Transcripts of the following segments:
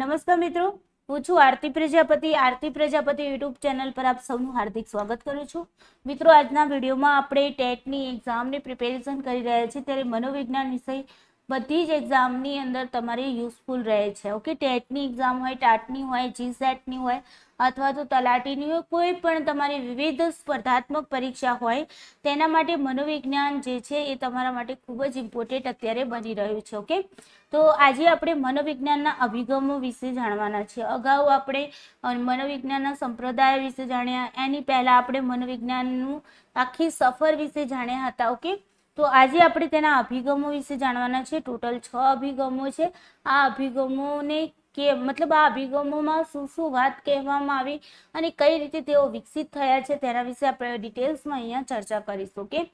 નમસ્કાર મિત્રો હું છું આરતી પ્રજાપતિ આરતી પ્રજાપતિ યુટ્યુબ ચેનલ પર આપ સૌનું હાર્દિક સ્વાગત કરું છું મિત્રો આજના વિડીયોમાં આપણે ટેટની એક્ઝામની પ્રિપેરેશન કરી રહ્યા છીએ ત્યારે મનોવિજ્ઞાન વિષય બધી જ એક્ઝામની અંદર તમારે યુઝફુલ રહે છે ઓકે ટેટની એક્ઝામ હોય ટાટની હોય જીસેટની હોય અથવા તો તલાટીની હોય કોઈ પણ તમારી વિવિધ સ્પર્ધાત્મક પરીક્ષા હોય તેના માટે મનોવિજ્ઞાન જે છે એ તમારા માટે ખૂબ જ ઇમ્પોર્ટન્ટ અત્યારે બની રહ્યું છે ઓકે તો આજે આપણે મનોવિજ્ઞાનના અભિગમો વિશે જાણવાના છે અગાઉ આપણે મનોવિજ્ઞાનના સંપ્રદાય વિશે જાણ્યા એની પહેલાં આપણે મનોવિજ્ઞાનનું આખી સફર વિશે જાણ્યા હતા ઓકે તો આજે આપણે તેના અભિગમો વિશે જાણવાના છે ટોટલ છ અભિગમો છે આ અભિગમોને કે મતલબ આ અભિગમોમાં શું શું વાત કહેવામાં આવી અને કઈ રીતે તેઓ વિકસિત થયા છે તેના વિશે આપણે ડિટેલ્સમાં અહીંયા ચર્ચા કરીશું કે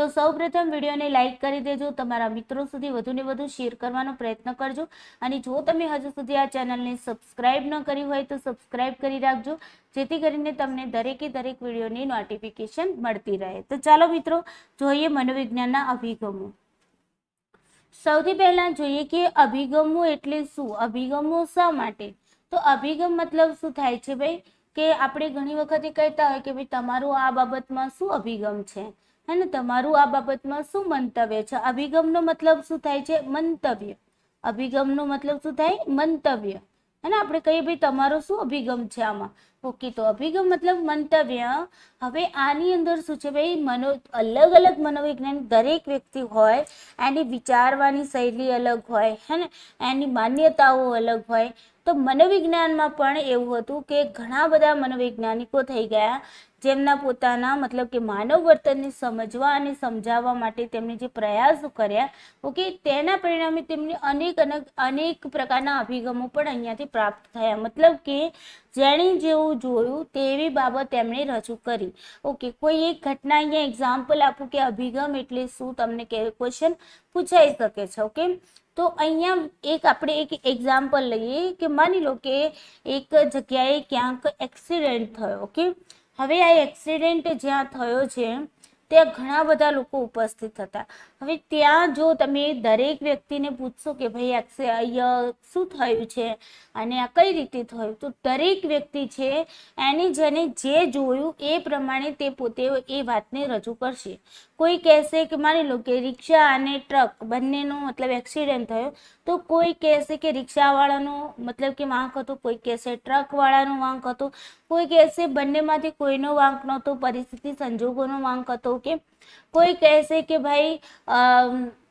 તો સૌપ્રથમ વિડીયોને લાઇક કરી દેજો તમારા મિત્રો સુધી વધુને વધુ શેર કરવાનો પ્રયત્ન કરજો અને જો તમે હજુ સુધી આ ચેનલને સબસ્ક્રાઇબ ન કરી હોય તો સબસ્ક્રાઇબ કરી રાખજો જેથી કરીને તમને દરેકે દરેક વિડીયોની નોટિફિકેશન મળતી રહે તો ચાલો મિત્રો જોઈએ મનોવિજ્ઞાનના અભિગમો સૌથી પહેલાં જોઈએ કે અભિગમો એટલે શું અભિગમો શા માટે તો અભિગમ મતલબ શું થાય છે ભાઈ કે આપણે ઘણી વખતે કહેતા હોય કે ભાઈ તમારું આ બાબતમાં શું અભિગમ છે અને તમારું આ બાબતમાં શું મંતવ્ય છે અભિગમનો મતલબ શું થાય છે મંતવ્ય અભિગમનો મતલબ શું થાય મંતવ્ય હે આપણે કહીએ ભાઈ તમારો શું અભિગમ છે આમાં ઓકે તો અભિગમ મતલબ મંતવ્ય હવે આની અંદર શું છે ભાઈ મનો અલગ અલગ મનોવિજ્ઞાન દરેક વ્યક્તિ હોય એની વિચારવાની શૈલી અલગ હોય હે ને એની માન્યતાઓ અલગ હોય તો મનોવિજ્ઞાનમાં પણ એવું હતું કે ઘણા બધા મનોવૈજ્ઞાનિકો થઈ ગયા જેમના પોતાના મતલબ કે માનવ વર્તનને સમજવા અને સમજાવવા માટે તેમણે જે પ્રયાસો કર્યા ઓકે તેના પરિણામે તેમને અનેક અનેક અનેક પ્રકારના અભિગમો પણ અહીંયાથી પ્રાપ્ત થયા મતલબ કે જેણે જેવું જોયું તેવી બાબત તેમણે રજૂ કરી ઓકે કોઈ એક ઘટના અહીંયા એક્ઝામ્પલ આપું કે અભિગમ એટલે શું તમને ક્વેશ્ચન પૂછાઈ શકે છે ઓકે તો અહીંયા એક આપણે એક એક્ઝામ્પલ લઈએ કે માની લો કે એક જગ્યાએ ક્યાંક એક્સિડન્ટ થયો ઓકે હવે આ એક્સિડન્ટ જ્યાં થયો છે ત્યાં ઘણા બધા લોકો ઉપસ્થિત હતા હવે ત્યાં જો તમે દરેક વ્યક્તિને પૂછશો કે ભાઈ અહીંયા શું થયું છે અને આ કઈ રીતે થયું તો દરેક વ્યક્તિ છે એની જેને જે જોયું એ પ્રમાણે તે પોતે એ વાતને રજૂ કરશે કોઈ કહેશે કે માની લો કે રિક્ષા અને ટ્રક બંનેનો મતલબ એક્સિડન્ટ થયો તો કોઈ કહેશે કે રિક્ષાવાળાનો મતલબ કે વાંક હતો કોઈ કહેશે ટ્રકવાળાનો વાંક હતો કોઈ કહેશે બંનેમાંથી કોઈનો વાંક નહોતો પરિસ્થિતિ સંજોગોનો વાંક હતો ઓકે કોઈ કહેશે કે ભાઈ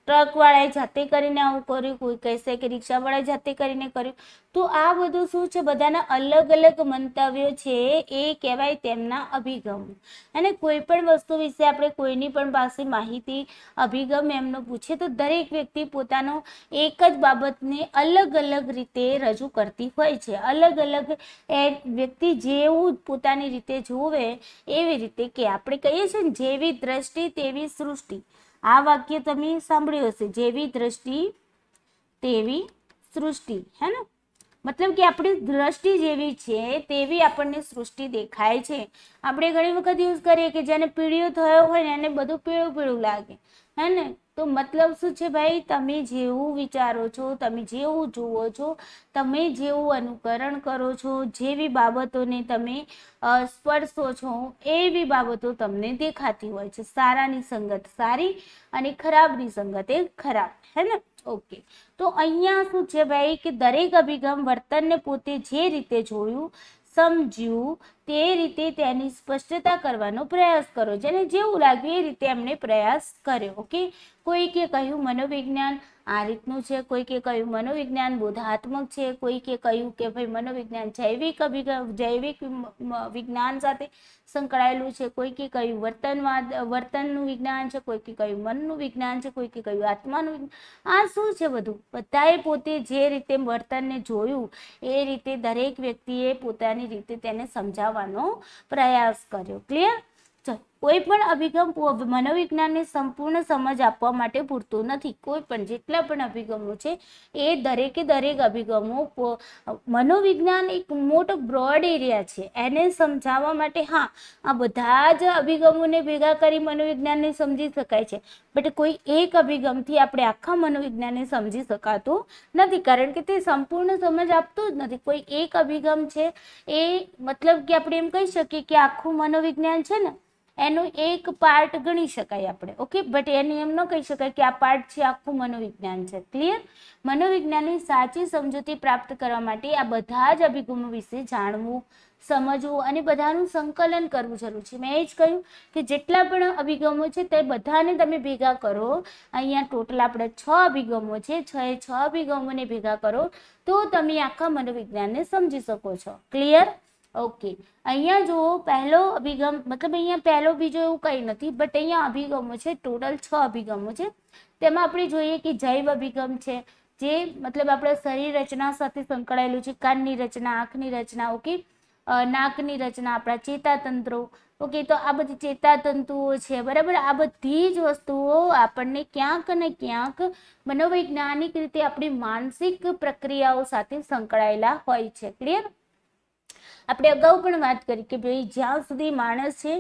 ટ્રકવાળાએ જાતે કરીને આવું કર્યું કોઈ કહેશે કે રિક્ષાવાળાએ જાતે કરીને કર્યું તો આ બધું શું છે બધાના અલગ અલગ મંતવ્યો છે એ કહેવાય તેમના અભિગમ અને કોઈ પણ વસ્તુ વિશે આપણે કોઈની પણ પાસે માહિતી અભિગમ એમનો પૂછે તો દરેક વ્યક્તિ પોતાનો એક જ બાબતને અલગ અલગ રીતે રજૂ કરતી હોય છે અલગ અલગ એ વ્યક્તિ જેવું પોતાની રીતે જોવે એવી રીતે કે આપણે કહીએ છીએ ને જેવી દ્રષ્ટિ તેવી સૃષ્ટિ આ વાક્ય તમે સાંભળ્યું હશે જેવી દ્રષ્ટિ તેવી સૃષ્ટિ હે ને મતલબ કે આપણી દ્રષ્ટિ જેવી છે તેવી આપણને સૃષ્ટિ દેખાય છે આપણે ઘણી વખત યુઝ કરીએ કે જેને પીળિયો થયો હોય ને એને બધું પીળું પીળું લાગે હે ને તો મતલબ શું છે ભાઈ તમે જેવું વિચારો છો તમે જેવું જુઓ છો તમે જેવું અનુકરણ કરો છો જેવી બાબતોને તમે સ્પર્શો છો એવી બાબતો તમને દેખાતી હોય છે સારાની સંગત સારી અને ખરાબની સંગત એ ખરાબ હે ને ઓકે તો અહીંયા શું છે ભાઈ કે દરેક અભિગમ વર્તનને પોતે જે રીતે જોયું સમજ્યું તે રીતે તેની સ્પષ્ટતા કરવાનો પ્રયાસ કરો જેને જેવું લાગ્યું એ રીતે એમણે પ્રયાસ કર્યો ઓકે કોઈકે કહ્યું મનોવિજ્ઞાન આ રીતનું છે કોઈકે કહ્યું મનોવિજ્ઞાન બોધાત્મક છે કોઈકે કહ્યું કે ભાઈ મનોવિજ્ઞાન જૈવિક અભિગમ જૈવિક વિજ્ઞાન સાથે સંકળાયેલું છે કોઈકે કહ્યું વર્તનવાદ વર્તનનું વિજ્ઞાન છે કોઈકે કહ્યું મનનું વિજ્ઞાન છે કોઈકે કહ્યું આત્માનું આ શું છે બધું બધાએ પોતે જે રીતે વર્તનને જોયું એ રીતે દરેક વ્યક્તિએ પોતાની રીતે તેને સમજાવવાનો પ્રયાસ કર્યો ક્લિયર ચલો કોઈ પણ અભિગમ મનોવિજ્ઞાનને સંપૂર્ણ સમજ આપવા માટે પૂરતો નથી કોઈ પણ જેટલા પણ અભિગમો છે એ દરેકે દરેક અભિગમો મનોવિજ્ઞાન એક મોટો બ્રોડ એરિયા છે એને સમજાવવા માટે હા આ બધા જ અભિગમોને ભેગા કરી મનોવિજ્ઞાનને સમજી શકાય છે બટ કોઈ એક અભિગમથી આપણે આખા મનોવિજ્ઞાનને સમજી શકાતું નથી કારણ કે તે સંપૂર્ણ સમજ આપતો જ નથી કોઈ એક અભિગમ છે એ મતલબ કે આપણે એમ કહી શકીએ કે આખું મનોવિજ્ઞાન છે ને એનું એક પાર્ટ ગણી શકાય આપણે ઓકે બટ એને એમ ન કહી શકાય કે આ પાર્ટ છે આખું મનોવિજ્ઞાન છે ક્લિયર મનોવિજ્ઞાનની સાચી સમજૂતી પ્રાપ્ત કરવા માટે આ બધા જ અભિગમો વિશે જાણવું સમજવું અને બધાનું સંકલન કરવું જરૂર છે મેં એ જ કહ્યું કે જેટલા પણ અભિગમો છે તે બધાને તમે ભેગા કરો અહીંયા ટોટલ આપણે છ અભિગમો છે છ એ છ અભિગમોને ભેગા કરો તો તમે આખા મનોવિજ્ઞાનને સમજી શકો છો ક્લિયર ઓકે અહીંયા જુઓ પહેલો અભિગમ મતલબ અહીંયા પહેલો બીજો એવું કંઈ નથી બટ અહીંયા અભિગમો છે ટોટલ છ અભિગમો છે તેમાં આપણે જોઈએ કે જૈવ અભિગમ છે જે મતલબ આપણા શરીર રચના સાથે સંકળાયેલું છે કાનની રચના આંખની રચના ઓકે નાકની રચના આપણા ચેતાતંત્રો ઓકે તો આ બધી ચેતાતંતુઓ છે બરાબર આ બધી જ વસ્તુઓ આપણને ક્યાંક ને ક્યાંક મનોવૈજ્ઞાનિક રીતે આપણી માનસિક પ્રક્રિયાઓ સાથે સંકળાયેલા હોય છે ક્લિયર આપણે અગાઉ પણ વાત કરી કે ભાઈ જ્યાં સુધી માણસ છે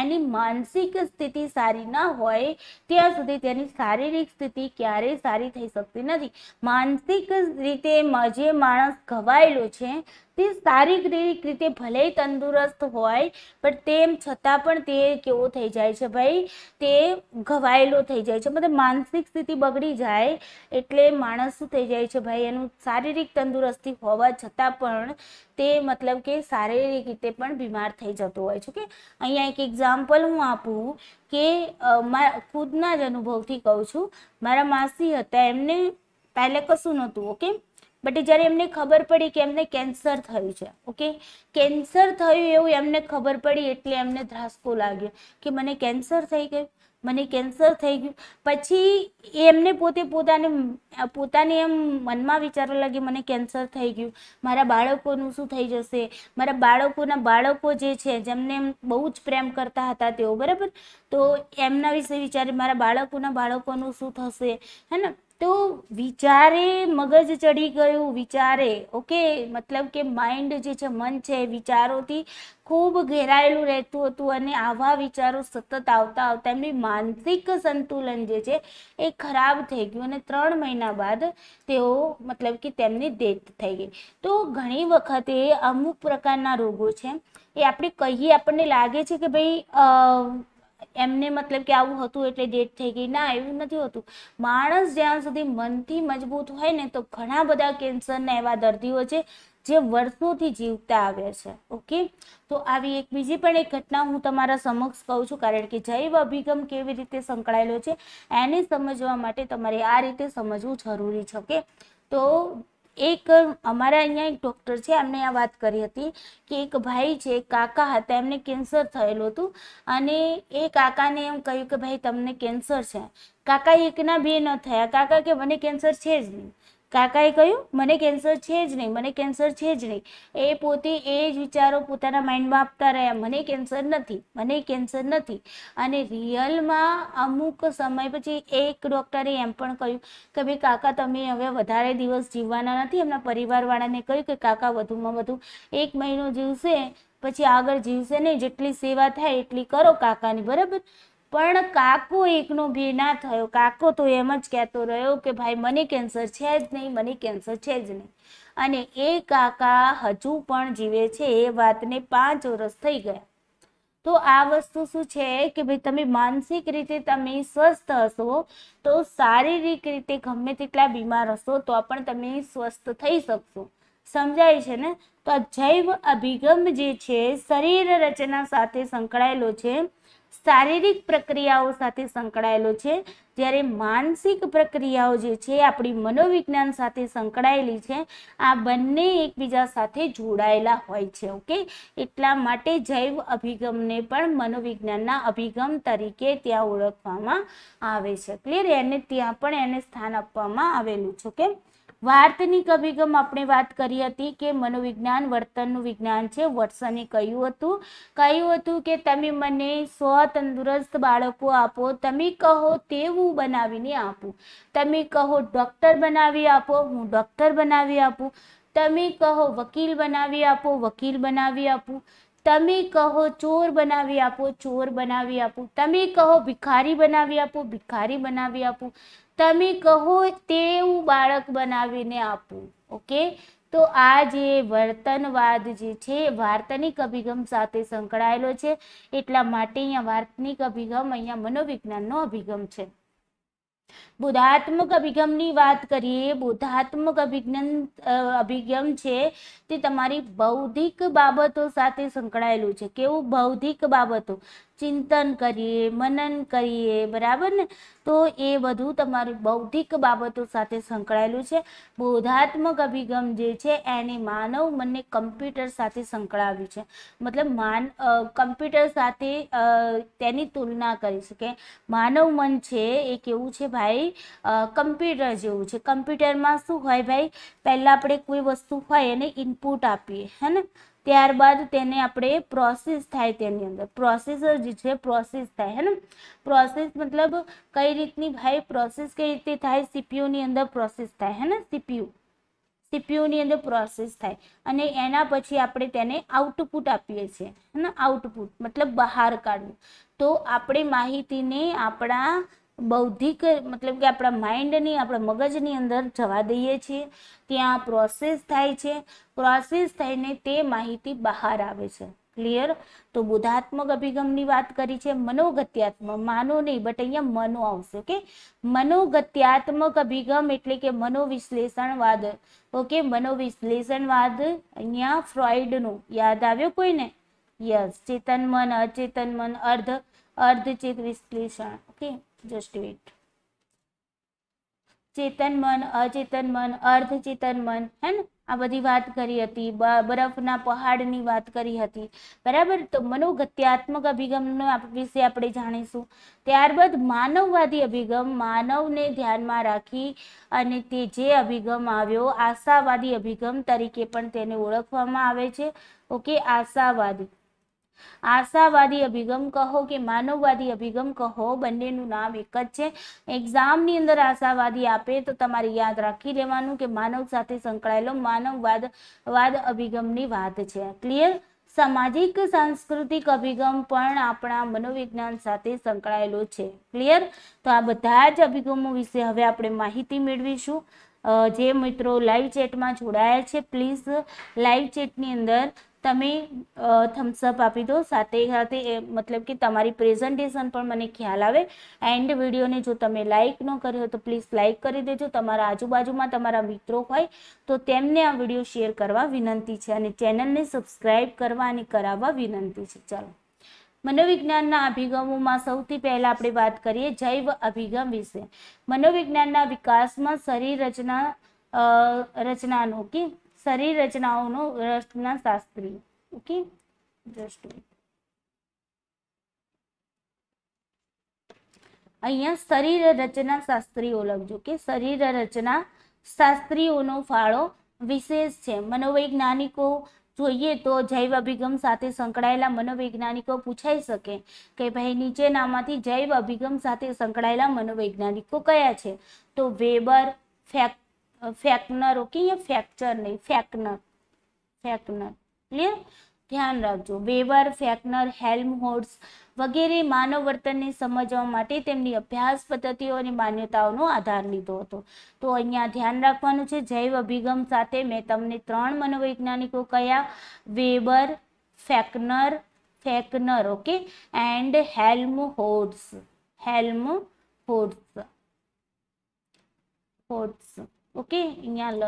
એની માનસિક સ્થિતિ સારી ના હોય ત્યાં સુધી તેની શારીરિક સ્થિતિ ક્યારેય સારી થઈ શકતી નથી માનસિક રીતે જે માણસ ઘવાયેલો છે તે શારીરિક રીતે ભલે તંદુરસ્ત હોય પણ તેમ છતાં પણ તે કેવો થઈ જાય છે ભાઈ તે ઘવાયેલો થઈ જાય છે મતલબ માનસિક સ્થિતિ બગડી જાય એટલે માણસ શું થઈ જાય છે ભાઈ એનું શારીરિક તંદુરસ્તી હોવા છતાં પણ તે મતલબ કે શારીરિક રીતે પણ બીમાર થઈ જતો હોય છે કે અહીંયા એક એક્ઝામ્પલ હું આપું કે ખુદના જ અનુભવથી કહું છું મારા માસી હતા એમને પહેલે કશું નહોતું ઓકે બટ જ્યારે એમને ખબર પડી કે એમને કેન્સર થયું છે ઓકે કેન્સર થયું એવું એમને ખબર પડી એટલે એમને ધ્રાસકો લાગ્યો કે મને કેન્સર થઈ ગયું મને કેન્સર થઈ ગયું પછી એમને પોતે પોતાને પોતાને એમ મનમાં વિચારવા લાગી મને કેન્સર થઈ ગયું મારા બાળકોનું શું થઈ જશે મારા બાળકોના બાળકો જે છે જેમને એમ બહુ જ પ્રેમ કરતા હતા તેઓ બરાબર તો એમના વિશે વિચારે મારા બાળકોના બાળકોનું શું થશે હે ને તો વિચારે મગજ ચડી ગયું વિચારે ઓકે મતલબ કે માઇન્ડ જે છે મન છે વિચારોથી ખૂબ ઘેરાયેલું રહેતું હતું અને આવા વિચારો સતત આવતા આવતા એમની માનસિક સંતુલન જે છે એ ખરાબ થઈ ગયું અને ત્રણ મહિના બાદ તેઓ મતલબ કે તેમની ડેથ થઈ ગઈ તો ઘણી વખતે અમુક પ્રકારના રોગો છે એ આપણે કહીએ આપણને લાગે છે કે ભાઈ એમને મતલબ કે આવું હતું એટલે ડેટ થઈ ગઈ ના એવું નથી હોતું માણસ જ્યાં સુધી મનથી મજબૂત હોય ને તો ઘણા બધા કેન્સરના એવા દર્દીઓ છે જે વર્ષોથી જીવતા આવ્યા છે ઓકે તો આવી એક બીજી પણ એક ઘટના હું તમારા સમક્ષ કહું છું કારણ કે જૈવ અભિગમ કેવી રીતે સંકળાયેલો છે એને સમજવા માટે તમારે આ રીતે સમજવું જરૂરી છે ઓકે તો એક અમારા અહીંયા એક ડૉક્ટર છે એમને આ વાત કરી હતી કે એક ભાઈ છે કાકા હતા એમને કેન્સર થયેલું હતું અને એ કાકાને એમ કહ્યું કે ભાઈ તમને કેન્સર છે કાકા એકના બે ન થયા કાકા કે મને કેન્સર છે જ નહીં કાકાએ કહ્યું મને કેન્સર છે જ નહીં મને કેન્સર છે જ નહીં એ પોતે એ જ વિચારો પોતાના માઇન્ડમાં આપતા રહ્યા મને કેન્સર નથી મને કેન્સર નથી અને રિયલમાં અમુક સમય પછી એક ડૉક્ટરે એમ પણ કહ્યું કે ભાઈ કાકા તમે હવે વધારે દિવસ જીવવાના નથી એમના પરિવારવાળાને કહ્યું કે કાકા વધુમાં વધુ એક મહિનો જીવશે પછી આગળ જીવશે નહીં જેટલી સેવા થાય એટલી કરો કાકાની બરાબર પણ કાકો એકનો ભી ના થયો કાકો તો એમ જ કહેતો રહ્યો કે ભાઈ મને કેન્સર છે જ નહીં મને કેન્સર છે જ નહીં અને એ કાકા હજુ પણ જીવે છે એ વાતને પાંચ વર્ષ થઈ ગયા તો આ વસ્તુ શું છે કે ભાઈ તમે માનસિક રીતે તમે સ્વસ્થ હશો તો શારીરિક રીતે ગમે તેટલા બીમાર હશો તો પણ તમે સ્વસ્થ થઈ શકશો સમજાય છે ને તો જૈવ અભિગમ જે છે શરીર રચના સાથે સંકળાયેલો છે શારીરિક પ્રક્રિયાઓ સાથે સંકળાયેલો છે જ્યારે માનસિક પ્રક્રિયાઓ જે છે આપણી મનોવિજ્ઞાન સાથે સંકળાયેલી છે આ બંને એકબીજા સાથે જોડાયેલા હોય છે ઓકે એટલા માટે જૈવ અભિગમને પણ મનોવિજ્ઞાનના અભિગમ તરીકે ત્યાં ઓળખવામાં આવે છે ક્લિયર એને ત્યાં પણ એને સ્થાન આપવામાં આવેલું છે ઓકે વાર્તની અભિગમ આપણે વાત કરી હતી કે મનોવિજ્ઞાન વર્તનનું વિજ્ઞાન છે વોટસને કહ્યું હતું કહ્યું હતું કે તમે મને સો તંદુરસ્ત બાળકો આપો તમે કહો તેવું બનાવીને આપું તમે કહો ડૉક્ટર બનાવી આપો હું ડૉક્ટર બનાવી આપું તમે કહો વકીલ બનાવી આપો વકીલ બનાવી આપું તમે કહો ચોર બનાવી આપો ચોર બનાવી આપો તમે કહો ભિખારી બનાવી આપો ભિખારી બનાવી આપો તમે કહો તેવું બાળક બનાવીને આપવું ઓકે તો આ જે વર્તનવાદ જે છે વાર્તનિક અભિગમ સાથે સંકળાયેલો છે એટલા માટે અહીંયા વાર્તનિક અભિગમ અહીંયા મનોવિજ્ઞાનનો અભિગમ છે બોધાત્મક અભિગમની વાત કરીએ બોધાત્મક અભિજ્ઞાન અભિગમ છે તે તમારી બૌદ્ધિક બાબતો સાથે સંકળાયેલું છે કેવું બૌદ્ધિક બાબતો ચિંતન કરીએ મનન કરીએ બરાબર ને તો એ બધું તમારી બૌદ્ધિક બાબતો સાથે સંકળાયેલું છે બોધાત્મક અભિગમ જે છે એને માનવ મનને કમ્પ્યુટર સાથે સંકળાવ્યું છે મતલબ માન કમ્પ્યુટર સાથે તેની તુલના કરી શકે માનવ મન છે એ કેવું છે ભાઈ કમ્પ્યુટર જેવું છે કમ્પ્યુટરમાં શું હોય ભાઈ પહેલાં આપણે કોઈ વસ્તુ હોય એને ઇનપુટ આપીએ હે ને ત્યારબાદ તેને આપણે પ્રોસેસ થાય તેની અંદર પ્રોસેસર જે છે પ્રોસેસ થાય હે ને પ્રોસેસ મતલબ કઈ રીતની ભાઈ પ્રોસેસ કઈ રીતે થાય સીપીયુની અંદર પ્રોસેસ થાય હે ને સીપીયુ સીપીયુની અંદર પ્રોસેસ થાય અને એના પછી આપણે તેને આઉટપુટ આપીએ છીએ હે ને આઉટપુટ મતલબ બહાર કાઢવું તો આપણે માહિતીને આપણા બૌદ્ધિક મતલબ કે આપણા માઇન્ડની આપણા મગજની અંદર જવા દઈએ છીએ ત્યાં પ્રોસેસ થાય છે પ્રોસેસ થઈને તે માહિતી બહાર આવે છે ક્લિયર તો બુધાત્મક અભિગમની વાત કરી છે મનોગત્યાત્મક માનો નહીં બટ અહીંયા મનો આવશે ઓકે મનોગત્યાત્મક અભિગમ એટલે કે મનોવિશ્લેષણવાદ ઓકે મનોવિશ્લેષણવાદ અહીંયા ફ્રોઈડનું યાદ આવ્યો કોઈને યસ ચેતન મન અચેતન મન અર્ધ અર્ધચેત વિશ્લેષણ ઓકે જસ્ટ વેટ ચેતન મન અચેતન મન અર્ધ ચેતન મન હે ને આ બધી વાત કરી હતી બરફના પહાડની વાત કરી હતી બરાબર તો મનોગત્યાત્મક અભિગમનો વિશે આપણે જાણીશું ત્યારબાદ માનવવાદી અભિગમ માનવને ધ્યાનમાં રાખી અને તે જે અભિગમ આવ્યો આશાવાદી અભિગમ તરીકે પણ તેને ઓળખવામાં આવે છે ઓકે આશાવાદી આશાવાદી અભિગમ કહો કે માનવવાદી અભિગમ કહો બંનેનું નામ એક જ છે એક્ઝામની અંદર આશાવાદી આપે તો તમારે યાદ રાખી લેવાનું કે માનવ સાથે સંકળાયેલો માનવવાદ વાદ અભિગમની વાત છે ક્લિયર સામાજિક સાંસ્કૃતિક અભિગમ પણ આપણા મનોવિજ્ઞાન સાથે સંકળાયેલો છે ક્લિયર તો આ બધા જ અભિગમો વિશે હવે આપણે માહિતી મેળવીશું જે મિત્રો લાઈવ ચેટમાં જોડાયા છે પ્લીઝ લાઈવ ચેટની અંદર તમે થમ્સઅપ આપી દો સાથે સાથે મતલબ કે તમારી પ્રેઝન્ટેશન પણ મને ખ્યાલ આવે એન્ડ વિડીયોને જો તમે લાઇક ન કર્યો તો પ્લીઝ લાઇક કરી દેજો તમારા આજુબાજુમાં તમારા મિત્રો હોય તો તેમને આ વિડીયો શેર કરવા વિનંતી છે અને ચેનલને સબસ્ક્રાઈબ કરવા અને કરાવવા વિનંતી છે ચાલો મનોવિજ્ઞાનના અભિગમોમાં સૌથી પહેલાં આપણે વાત કરીએ જૈવ અભિગમ વિશે મનોવિજ્ઞાનના વિકાસમાં શરીર રચના રચનાનો કે શરીર રચનાઓનો રચના શાસ્ત્રી ઓકે દ્રષ્ટિ અહીંયા શરીર રચના શાસ્ત્રીઓ લખજો કે શરીર રચના શાસ્ત્રીઓનો ફાળો વિશેષ છે મનોવૈજ્ઞાનિકો જોઈએ તો જૈવ અભિગમ સાથે સંકળાયેલા મનોવૈજ્ઞાનિકો પૂછાઈ શકે કે ભાઈ નીચેનામાંથી જૈવ અભિગમ સાથે સંકળાયેલા મનોવૈજ્ઞાનિકો કયા છે તો વેબર ફેક ફેકનર ઓકે અહીંયા ફ્રેક્ચર નહીં ફેકનર ફેકનર ક્લિયર ધ્યાન રાખજો વેવર ફેકનર હેલ્મહોર્સ વગેરે માનવ વર્તનને સમજવા માટે તેમની અભ્યાસ પદ્ધતિઓ અને માન્યતાઓનો આધાર લીધો હતો તો અહીંયા ધ્યાન રાખવાનું છે જૈવ અભિગમ સાથે મેં તમને ત્રણ મનોવૈજ્ઞાનિકો કયા Weber Fechner Fechner okay and Helmholtz Helmholtz હોર્સ ઓકે અહીંયા લ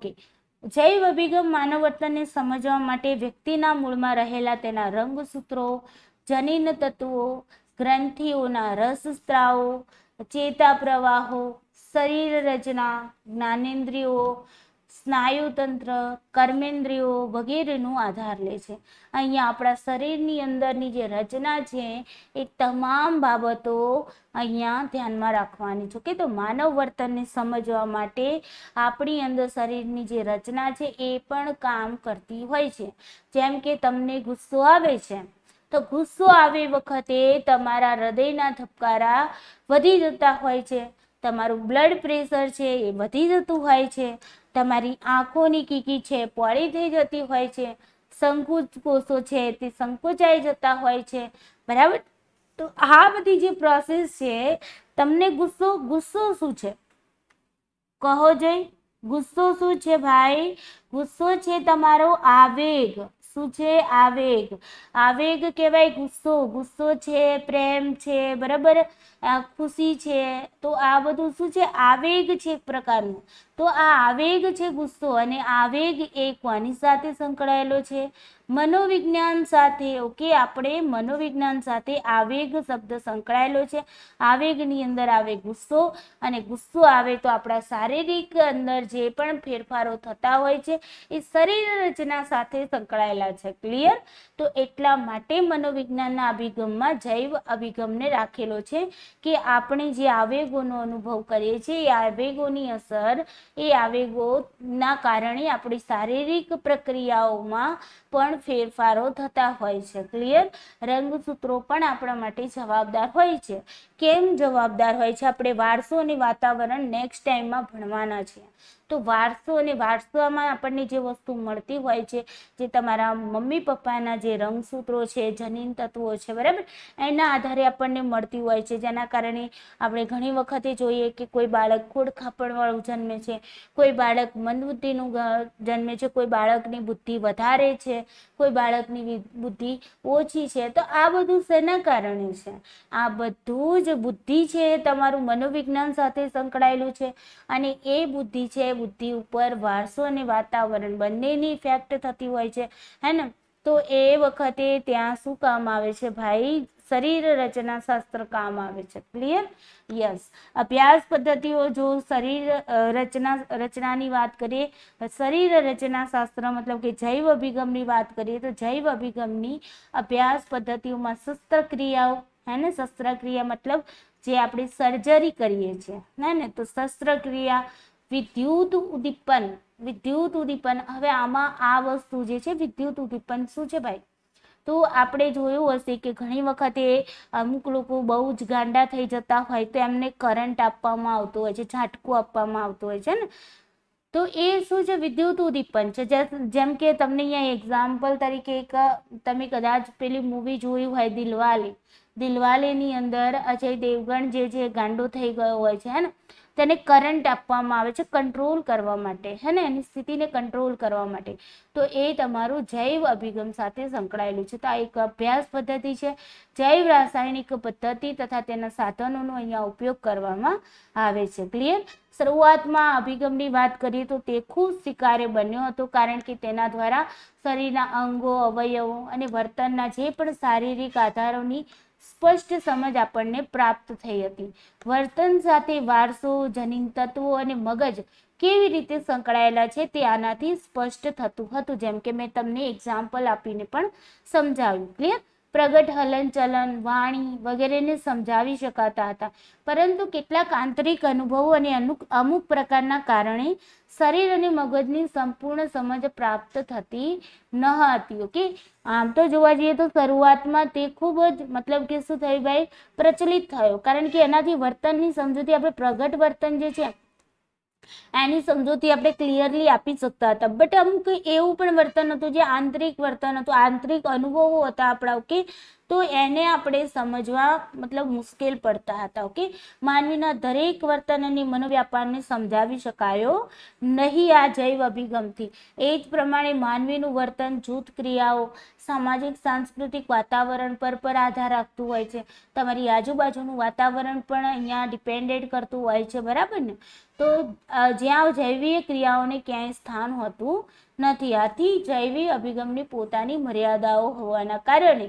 છે જૈવ અભિગમ માનવ વર્તનને સમજવા માટે વ્યક્તિના મૂળમાં રહેલા તેના રંગસૂત્રો જનીન તત્વો ગ્રંથિઓના સ્ત્રાવો ચેતા પ્રવાહો શરીર રચના જ્ઞાનેન્દ્રિયો સ્નાયુતંત્ર કર્મેન્દ્રિયો વગેરેનો આધાર લે છે અહીંયા આપણા શરીરની અંદરની જે રચના છે એ તમામ બાબતો અહીંયા ધ્યાનમાં રાખવાની છે કે તો માનવ વર્તનને સમજવા માટે આપણી અંદર શરીરની જે રચના છે એ પણ કામ કરતી હોય છે જેમ કે તમને ગુસ્સો આવે છે તો ગુસ્સો આવે વખતે તમારા હૃદયના ધબકારા વધી જતા હોય છે તમારું બ્લડ પ્રેશર છે એ વધી જતું હોય છે તમારી આંખોની કીકી છે પોળી થઈ જતી હોય છે સંકુચ કોષો છે તે સંકોચાઈ જતા હોય છે બરાબર તો આ બધી જે પ્રોસેસ છે તમને ગુસ્સો ગુસ્સો શું છે કહો જઈ ગુસ્સો શું છે ભાઈ ગુસ્સો છે તમારો આવેગ શું છે આવેગ આવેગ કહેવાય ગુસ્સો ગુસ્સો છે પ્રેમ છે બરાબર ખુશી છે તો આ બધું શું છે આવેગ છે એક પ્રકારનું તો આ આવેગ છે ગુસ્સો અને આવેગ એ કોની સાથે સંકળાયેલો છે મનોવિજ્ઞાન સાથે ઓકે આપણે મનોવિજ્ઞાન સાથે આવેગ શબ્દ સંકળાયેલો છે આવેગની અંદર આવે ગુસ્સો અને ગુસ્સો આવે તો આપણા શારીરિક અંદર જે પણ ફેરફારો થતા હોય છે એ શરીર રચના સાથે સંકળાયેલા છે ક્લિયર તો એટલા માટે મનોવિજ્ઞાનના અભિગમમાં જૈવ અભિગમને રાખેલો છે કે આપણે જે આવેગોનો અનુભવ કરીએ છીએ એ આવેગોની અસર એ આવેગોના કારણે આપણી શારીરિક પ્રક્રિયાઓમાં પણ ફેરફારો થતા હોય છે ક્લિયર રંગસૂત્રો પણ આપણા માટે જવાબદાર હોય છે કેમ જવાબદાર હોય છે આપણે વારસો અને વાતાવરણ નેક્સ્ટ ટાઈમમાં ભણવાના છે તો વારસો અને વારસામાં આપણને જે વસ્તુ મળતી હોય છે જે તમારા મમ્મી પપ્પાના જે રંગસૂત્રો છે જનીન તત્વો છે બરાબર એના આધારે આપણને મળતી હોય છે જેના કારણે આપણે ઘણી વખતે જોઈએ કે કોઈ બાળક ખોડ ખાપડવાળું જન્મે છે કોઈ બાળક મંદબુદ્ધિનું જન્મે છે કોઈ બાળકની બુદ્ધિ વધારે છે કોઈ બાળકની બુદ્ધિ ઓછી છે તો આ બધું શેના કારણે છે આ બધું જ બુદ્ધિ છે તમારું મનોવિજ્ઞાન સાથે સંકળાયેલું છે અને એ બુદ્ધિ છે બુદ્ધિ ઉપર વારસો અને વાતાવરણ બંનેની ઇફેક્ટ થતી હોય છે હે ને તો એ વખતે ત્યાં શું કામ આવે છે ભાઈ શરીર રચના શાસ્ત્ર કામ આવે છે ક્લિયર યસ અભ્યાસ પદ્ધતિઓ જો શરીર રચના રચનાની વાત કરીએ શરીર રચના શાસ્ત્ર મતલબ કે જૈવ અભિગમની વાત કરીએ તો જૈવ અભિગમની અભ્યાસ પદ્ધતિઓમાં શસ્ત્રક્રિયાઓ હે ને શસ્ત્રક્રિયા મતલબ જે આપણે સર્જરી કરીએ છીએ હે ને તો શસ્ત્રક્રિયા વિદ્યુત ઉદ્દીપન વિદ્યુત ઉદ્દીપન હવે આમાં આ વસ્તુ જે છે વિદ્યુત ઉદ્દીપન શું છે ભાઈ તો આપણે જોયું હશે કે ઘણી વખતે અમુક લોકો બહુ જ ગાંડા થઈ જતા હોય તો એમને કરંટ આપવામાં આવતો હોય છે ઝાટકું આપવામાં આવતું હોય છે ને તો એ શું છે વિદ્યુત ઉદ્દીપન છે જેમ કે તમને અહીંયા એક્ઝામ્પલ તરીકે એક તમે કદાચ પેલી મૂવી જોયું હોય દિલવાલી દિલવાલીની અંદર અજય દેવગણ જે છે ગાંડો થઈ ગયો હોય છે ને તેને કરંટ આપવામાં આવે છે કંટ્રોલ કરવા માટે હે ને એની સ્થિતિને કંટ્રોલ કરવા માટે તો એ તમારું જૈવ અભિગમ સાથે સંકળાયેલું છે તો આ એક અભ્યાસ પદ્ધતિ છે જૈવ રાસાયણિક પદ્ધતિ તથા તેના સાધનોનો અહીંયા ઉપયોગ કરવામાં આવે છે ક્લિયર શરૂઆતમાં અભિગમની વાત કરીએ તો તે ખૂબ સ્વીકાર્ય બન્યો હતો કારણ કે તેના દ્વારા શરીરના અંગો અવયવો અને વર્તનના જે પણ શારીરિક આધારોની સ્પષ્ટ સમજ આપણને પ્રાપ્ત થઈ હતી વર્તન સાથે વારસો જનીન તત્વો અને મગજ કેવી રીતે સંકળાયેલા છે તે આનાથી સ્પષ્ટ થતું હતું જેમ કે મેં તમને એક્ઝામ્પલ આપીને પણ સમજાવ્યું ક્લિયર પ્રગટ હલનચલન વાણી વગેરેને સમજાવી શકાતા હતા પરંતુ કેટલાક આંતરિક અનુભવો અને અમુક પ્રકારના કારણે શરીર અને મગજની સંપૂર્ણ સમજ પ્રાપ્ત થતી ન હતી ઓકે આમ તો જોવા જઈએ તો શરૂઆતમાં તે ખૂબ જ મતલબ કે શું થયું ભાઈ પ્રચલિત થયો કારણ કે એનાથી વર્તનની સમજૂતી આપણે પ્રગટ વર્તન જે છે એની સમજૂતી આપણે ક્લિયરલી આપી શકતા હતા બટ અમુક એવું પણ વર્તન હતું જે આંતરિક વર્તન હતું આંતરિક અનુભવો હતા આપણા ઓકે તો એને આપણે સમજવા મતલબ મુશ્કેલ પડતા હતા ઓકે માનવીના દરેક વર્તન અને મનોવ્યાપારને સમજાવી શકાયો નહીં આ જૈવ અભિગમથી એ જ પ્રમાણે માનવીનું વર્તન જૂથ ક્રિયાઓ સામાજિક સાંસ્કૃતિક વાતાવરણ પર પર આધાર રાખતું હોય છે તમારી આજુબાજુનું વાતાવરણ પણ અહીંયા ડિપેન્ડેડ કરતું હોય છે બરાબર ને તો જ્યાં જૈવીય ક્રિયાઓને ક્યાંય સ્થાન હોતું નથી આથી જૈવિક અભિગમની પોતાની મર્યાદાઓ હોવાના કારણે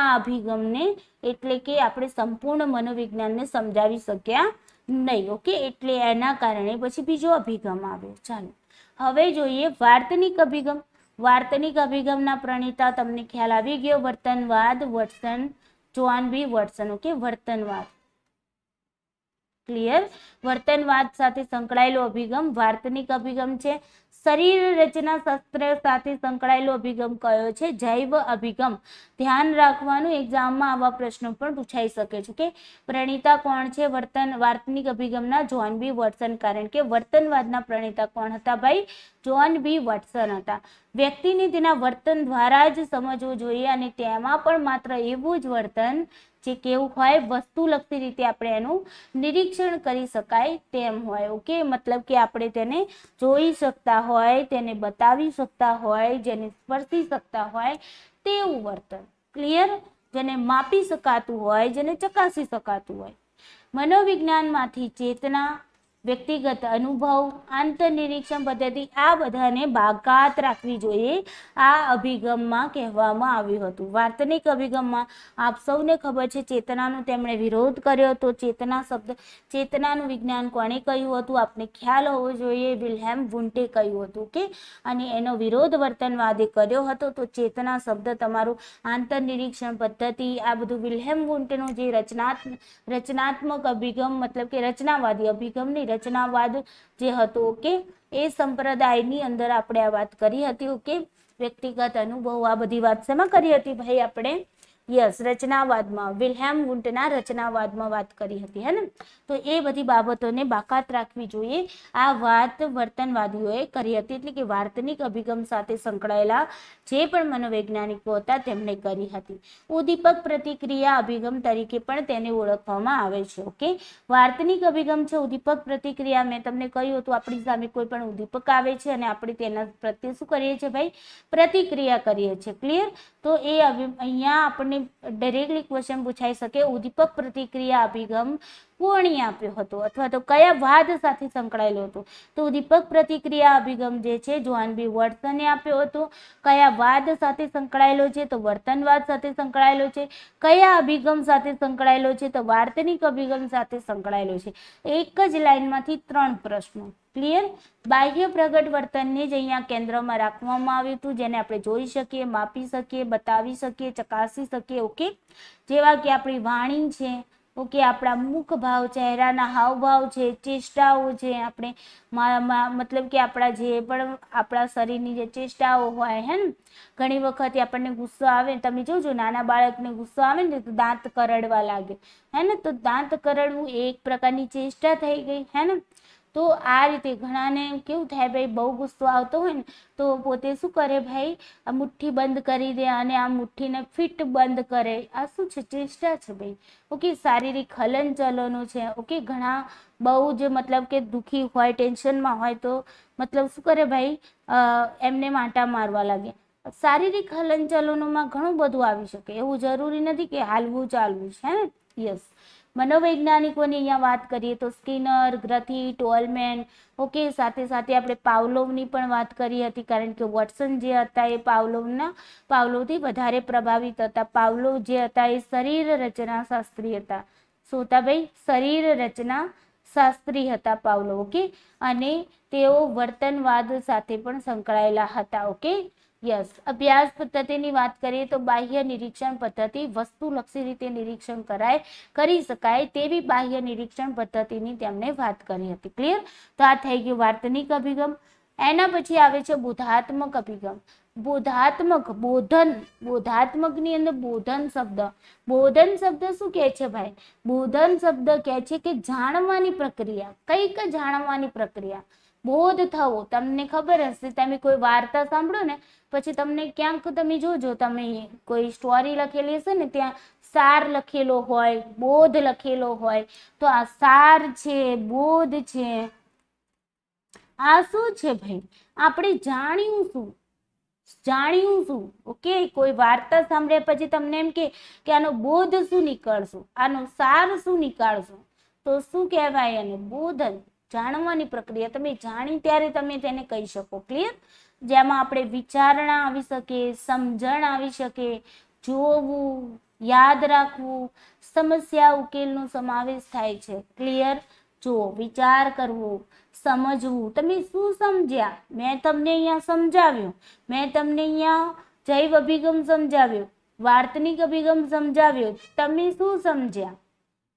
આ અભિગમને એટલે કે આપણે સંપૂર્ણ મનોવિજ્ઞાનને સમજાવી શક્યા નહીં ઓકે એટલે એના કારણે પછી બીજો અભિગમ આવ્યો ચાલો હવે જોઈએ વાર્તનિક અભિગમ વાર્તનિક અભિગમના પ્રણેતા તમને ખ્યાલ આવી ગયો વર્તનવાદ વટસન જોઆન બી વટસન ઓકે વર્તનવાદ ક્લિયર વર્તનવાદ સાથે સંકળાયેલો અભિગમ વાર્તનિક અભિગમ છે શરીર રચના શાસ્ત્ર સાથે સંકળાયેલો અભિગમ કયો છે જૈવ અભિગમ ધ્યાન રાખવાનું એક્ઝામમાં આવા પ્રશ્નો પણ પૂછાઈ શકે છે કે પ્રણીતા કોણ છે વર્તન વાર્તનિક અભિગમના જોન બી વોટસન કારણ કે વર્તનવાદના પ્રણીતા કોણ હતા ભાઈ જોન બી વોટસન હતા વ્યક્તિને તેના વર્તન દ્વારા જ સમજવું જોઈએ અને તેમાં પણ માત્ર એવું જ વર્તન જે કેવું હોય વસ્તુ લગતી રીતે આપણે એનું નિરીક્ષણ કરી શકાય તેમ હોય ઓકે મતલબ કે આપણે તેને જોઈ શકતા હોય તેને બતાવી શકતા હોય જેને સ્પર્શી શકતા હોય તેવું વર્તન ક્લિયર જેને માપી શકાતું હોય જેને ચકાસી શકાતું હોય મનોવિજ્ઞાનમાંથી ચેતના વ્યક્તિગત અનુભવ આંતરનિરીક્ષણ પદ્ધતિ આ બધાને બાકાત રાખવી જોઈએ આ અભિગમમાં કહેવામાં આવ્યું હતું વાર્તનિક અભિગમમાં આપ સૌને ખબર છે ચેતનાનો તેમણે વિરોધ કર્યો હતો ચેતના શબ્દ ચેતનાનું વિજ્ઞાન કોણે કહ્યું હતું આપને ખ્યાલ હોવો જોઈએ વિલ્હેમ વુન્ટે કહ્યું હતું કે અને એનો વિરોધ વર્તનવાદે કર્યો હતો તો ચેતના શબ્દ તમારું આંતરનિરીક્ષણ પદ્ધતિ આ બધું વિલ્હેમ વુન્ટેનો જે રચનાત્મ રચનાત્મક અભિગમ મતલબ કે રચનાવાદી અભિગમની રચનાવાદ જે હતો ઓકે એ સંપ્રદાયની અંદર આપણે આ વાત કરી હતી ઓકે વ્યક્તિગત અનુભવ આ બધી વાત શેમાં કરી હતી ભાઈ આપણે યસ રચનાવાદમાં વિલ્હેમ ગુંટના રચનાવાદમાં વાત કરી હતી હે તો એ બધી બાબતોને બાકાત રાખવી જોઈએ આ વાત વર્તનવાદીઓએ કરી હતી એટલે કે વાર્તનિક અભિગમ સાથે સંકળાયેલા જે પણ મનોવૈજ્ઞાનિકો હતા તેમણે કરી હતી ઉદ્દીપક પ્રતિક્રિયા અભિગમ તરીકે પણ તેને ઓળખવામાં આવે છે ઓકે વાર્તનિક અભિગમ છે ઉદ્દીપક પ્રતિક્રિયા મેં તમને કહ્યું હતું આપણી સામે કોઈ પણ ઉદ્દીપક આવે છે અને આપણે તેના પ્રત્યે શું કરીએ છીએ ભાઈ પ્રતિક્રિયા કરીએ છીએ ક્લિયર તો એ અહીંયા આપણને આપણને ડાયરેક્ટલી ક્વેશ્ચન પૂછાઈ શકે ઉદ્દીપક પ્રતિક્રિયા અભિગમ કોણી આપ્યો હતો અથવા તો કયા વાદ સાથે સંકળાયેલું હતું તો દીપક પ્રતિક્રિયા અભિગમ જે છે જોહાનબી વર્તને આપ્યો હતો કયા વાદ સાથે સંકળાયેલો છે તો વર્તનવાદ સાથે સંકળાયેલો છે કયા અભિગમ સાથે સંકળાયેલો છે તો વાર્તનિક અભિગમ સાથે સંકળાયેલો છે એક જ લાઇનમાંથી ત્રણ પ્રશ્નો ક્લિયર બાહ્ય પ્રગટ વર્તનને જ અહીંયા કેન્દ્રમાં રાખવામાં આવ્યું હતું જેને આપણે જોઈ શકીએ માપી શકીએ બતાવી શકીએ ચકાસી શકીએ ઓકે જેવા કે આપણી વાણી છે ઓકે આપણા મુખ ભાવ ચહેરાના હાવભાવ છે ચેષ્ટાઓ છે આપણે મતલબ કે આપણા જે પણ આપણા શરીરની જે ચેષ્ટાઓ હોય હે ને ઘણી વખત આપણને ગુસ્સો આવે તમે જોજો નાના બાળકને ગુસ્સો આવે ને તો દાંત કરડવા લાગે હે ને તો દાંત કરડવું એક પ્રકારની ચેષ્ટા થઈ ગઈ હે ને તો આ રીતે ઘણાને કેવું થાય ભાઈ બહુ ગુસ્સો આવતો હોય ને તો પોતે શું કરે ભાઈ આ મુઠ્ઠી બંધ કરી દે અને આ મુઠ્ઠીને ફિટ બંધ કરે આ શું છે ચેષ્ટા છે ભાઈ ઓકે શારીરિક હલનચલનો છે ઓકે ઘણા બહુ જ મતલબ કે દુઃખી હોય ટેન્શનમાં હોય તો મતલબ શું કરે ભાઈ એમને માટા મારવા લાગે શારીરિક હલનચલનોમાં ઘણું બધું આવી શકે એવું જરૂરી નથી કે હાલવું ચાલવું છે યસ મનોવૈજ્ઞાનિકોની અહીંયા વાત કરીએ તો સ્કિનર ગ્રથી ટોલમેન ઓકે સાથે સાથે આપણે પાવલોવની પણ વાત કરી હતી કારણ કે વોટસન જે હતા એ પાવલોવના પાવલોવથી વધારે પ્રભાવિત હતા પાવલોવ જે હતા એ શરીર રચના શાસ્ત્રી હતા શું શરીર રચના શાસ્ત્રી હતા પાવલો ઓકે અને તેઓ વર્તનવાદ સાથે પણ સંકળાયેલા હતા ઓકે યસ અભ્યાસ પદ્ધતિની વાત કરીએ તો બાહ્ય નિરીક્ષણ પદ્ધતિ વસ્તુલક્ષી રીતે નિરીક્ષણ કરાય કરી શકાય તેવી બાહ્ય નિરીક્ષણ પદ્ધતિની તેમણે વાત કરી હતી ક્લિયર તો આ થઈ ગયું વાર્તનિક અભિગમ એના પછી આવે છે બોધાત્મક અભિગમ બોધાત્મક બોધન બોધાત્મકની અંદર બોધન શબ્દ બોધન શબ્દ શું કે છે ભાઈ બોધન શબ્દ કે છે કે જાણવાની પ્રક્રિયા કંઈક જાણવાની પ્રક્રિયા બોધ થવું તમને ખબર હશે તમે કોઈ વાર્તા સાંભળો ને પછી તમને ક્યાંક તમે જોજો તમે કોઈ સ્ટોરી લખેલી હશે ને ત્યાં સાર લખેલો હોય બોધ લખેલો હોય તો આ સાર છે બોધ છે આ શું છે ભાઈ આપણે જાણ્યું શું જાણ્યું શું ઓકે કોઈ વાર્તા સાંભળ્યા પછી તમને એમ કે આનો બોધ શું નીકળશું આનો સાર શું નીકાળશું તો શું કહેવાય એને બોધન જાણવાની પ્રક્રિયા તમે જાણી ત્યારે તમે તેને કહી શકો ક્લિયર જેમાં આપણે વિચારણા આવી શકે સમજણ આવી શકે જોવું યાદ રાખવું સમસ્યા ઉકેલનો સમાવેશ થાય છે ક્લિયર જો વિચાર કરવો સમજવું તમે શું સમજ્યા મેં તમને અહીંયા સમજાવ્યું મેં તમને અહીંયા જૈવ અભિગમ સમજાવ્યો વાર્તનિક અભિગમ સમજાવ્યો તમે શું સમજ્યા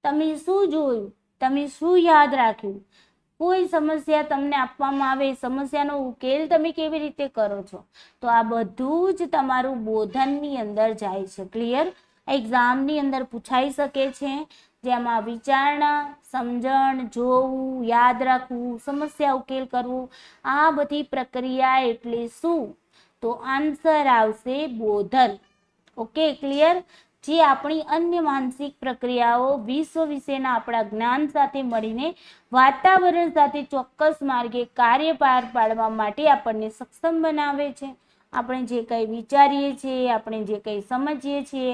તમે શું જોયું તમે શું યાદ રાખ્યું કોઈ સમસ્યા તમને આપવામાં આવે સમસ્યાનો ઉકેલ તમે કેવી રીતે કરો છો તો આ બધું જ તમારું બોધનની અંદર જાય છે ક્લિયર એક્ઝામની અંદર પૂછાઈ શકે છે જેમાં વિચારણા સમજણ જોવું યાદ રાખવું સમસ્યા ઉકેલ કરવું આ બધી પ્રક્રિયા એટલે શું તો આન્સર આવશે બોધન ઓકે ક્લિયર જે આપણી અન્ય માનસિક પ્રક્રિયાઓ વિશ્વ વિશેના આપણા જ્ઞાન સાથે મળીને વાતાવરણ સાથે ચોક્કસ માર્ગે કાર્ય પાર પાડવા માટે આપણને સક્ષમ બનાવે છે આપણે જે કંઈ વિચારીએ છીએ આપણે જે કંઈ સમજીએ છીએ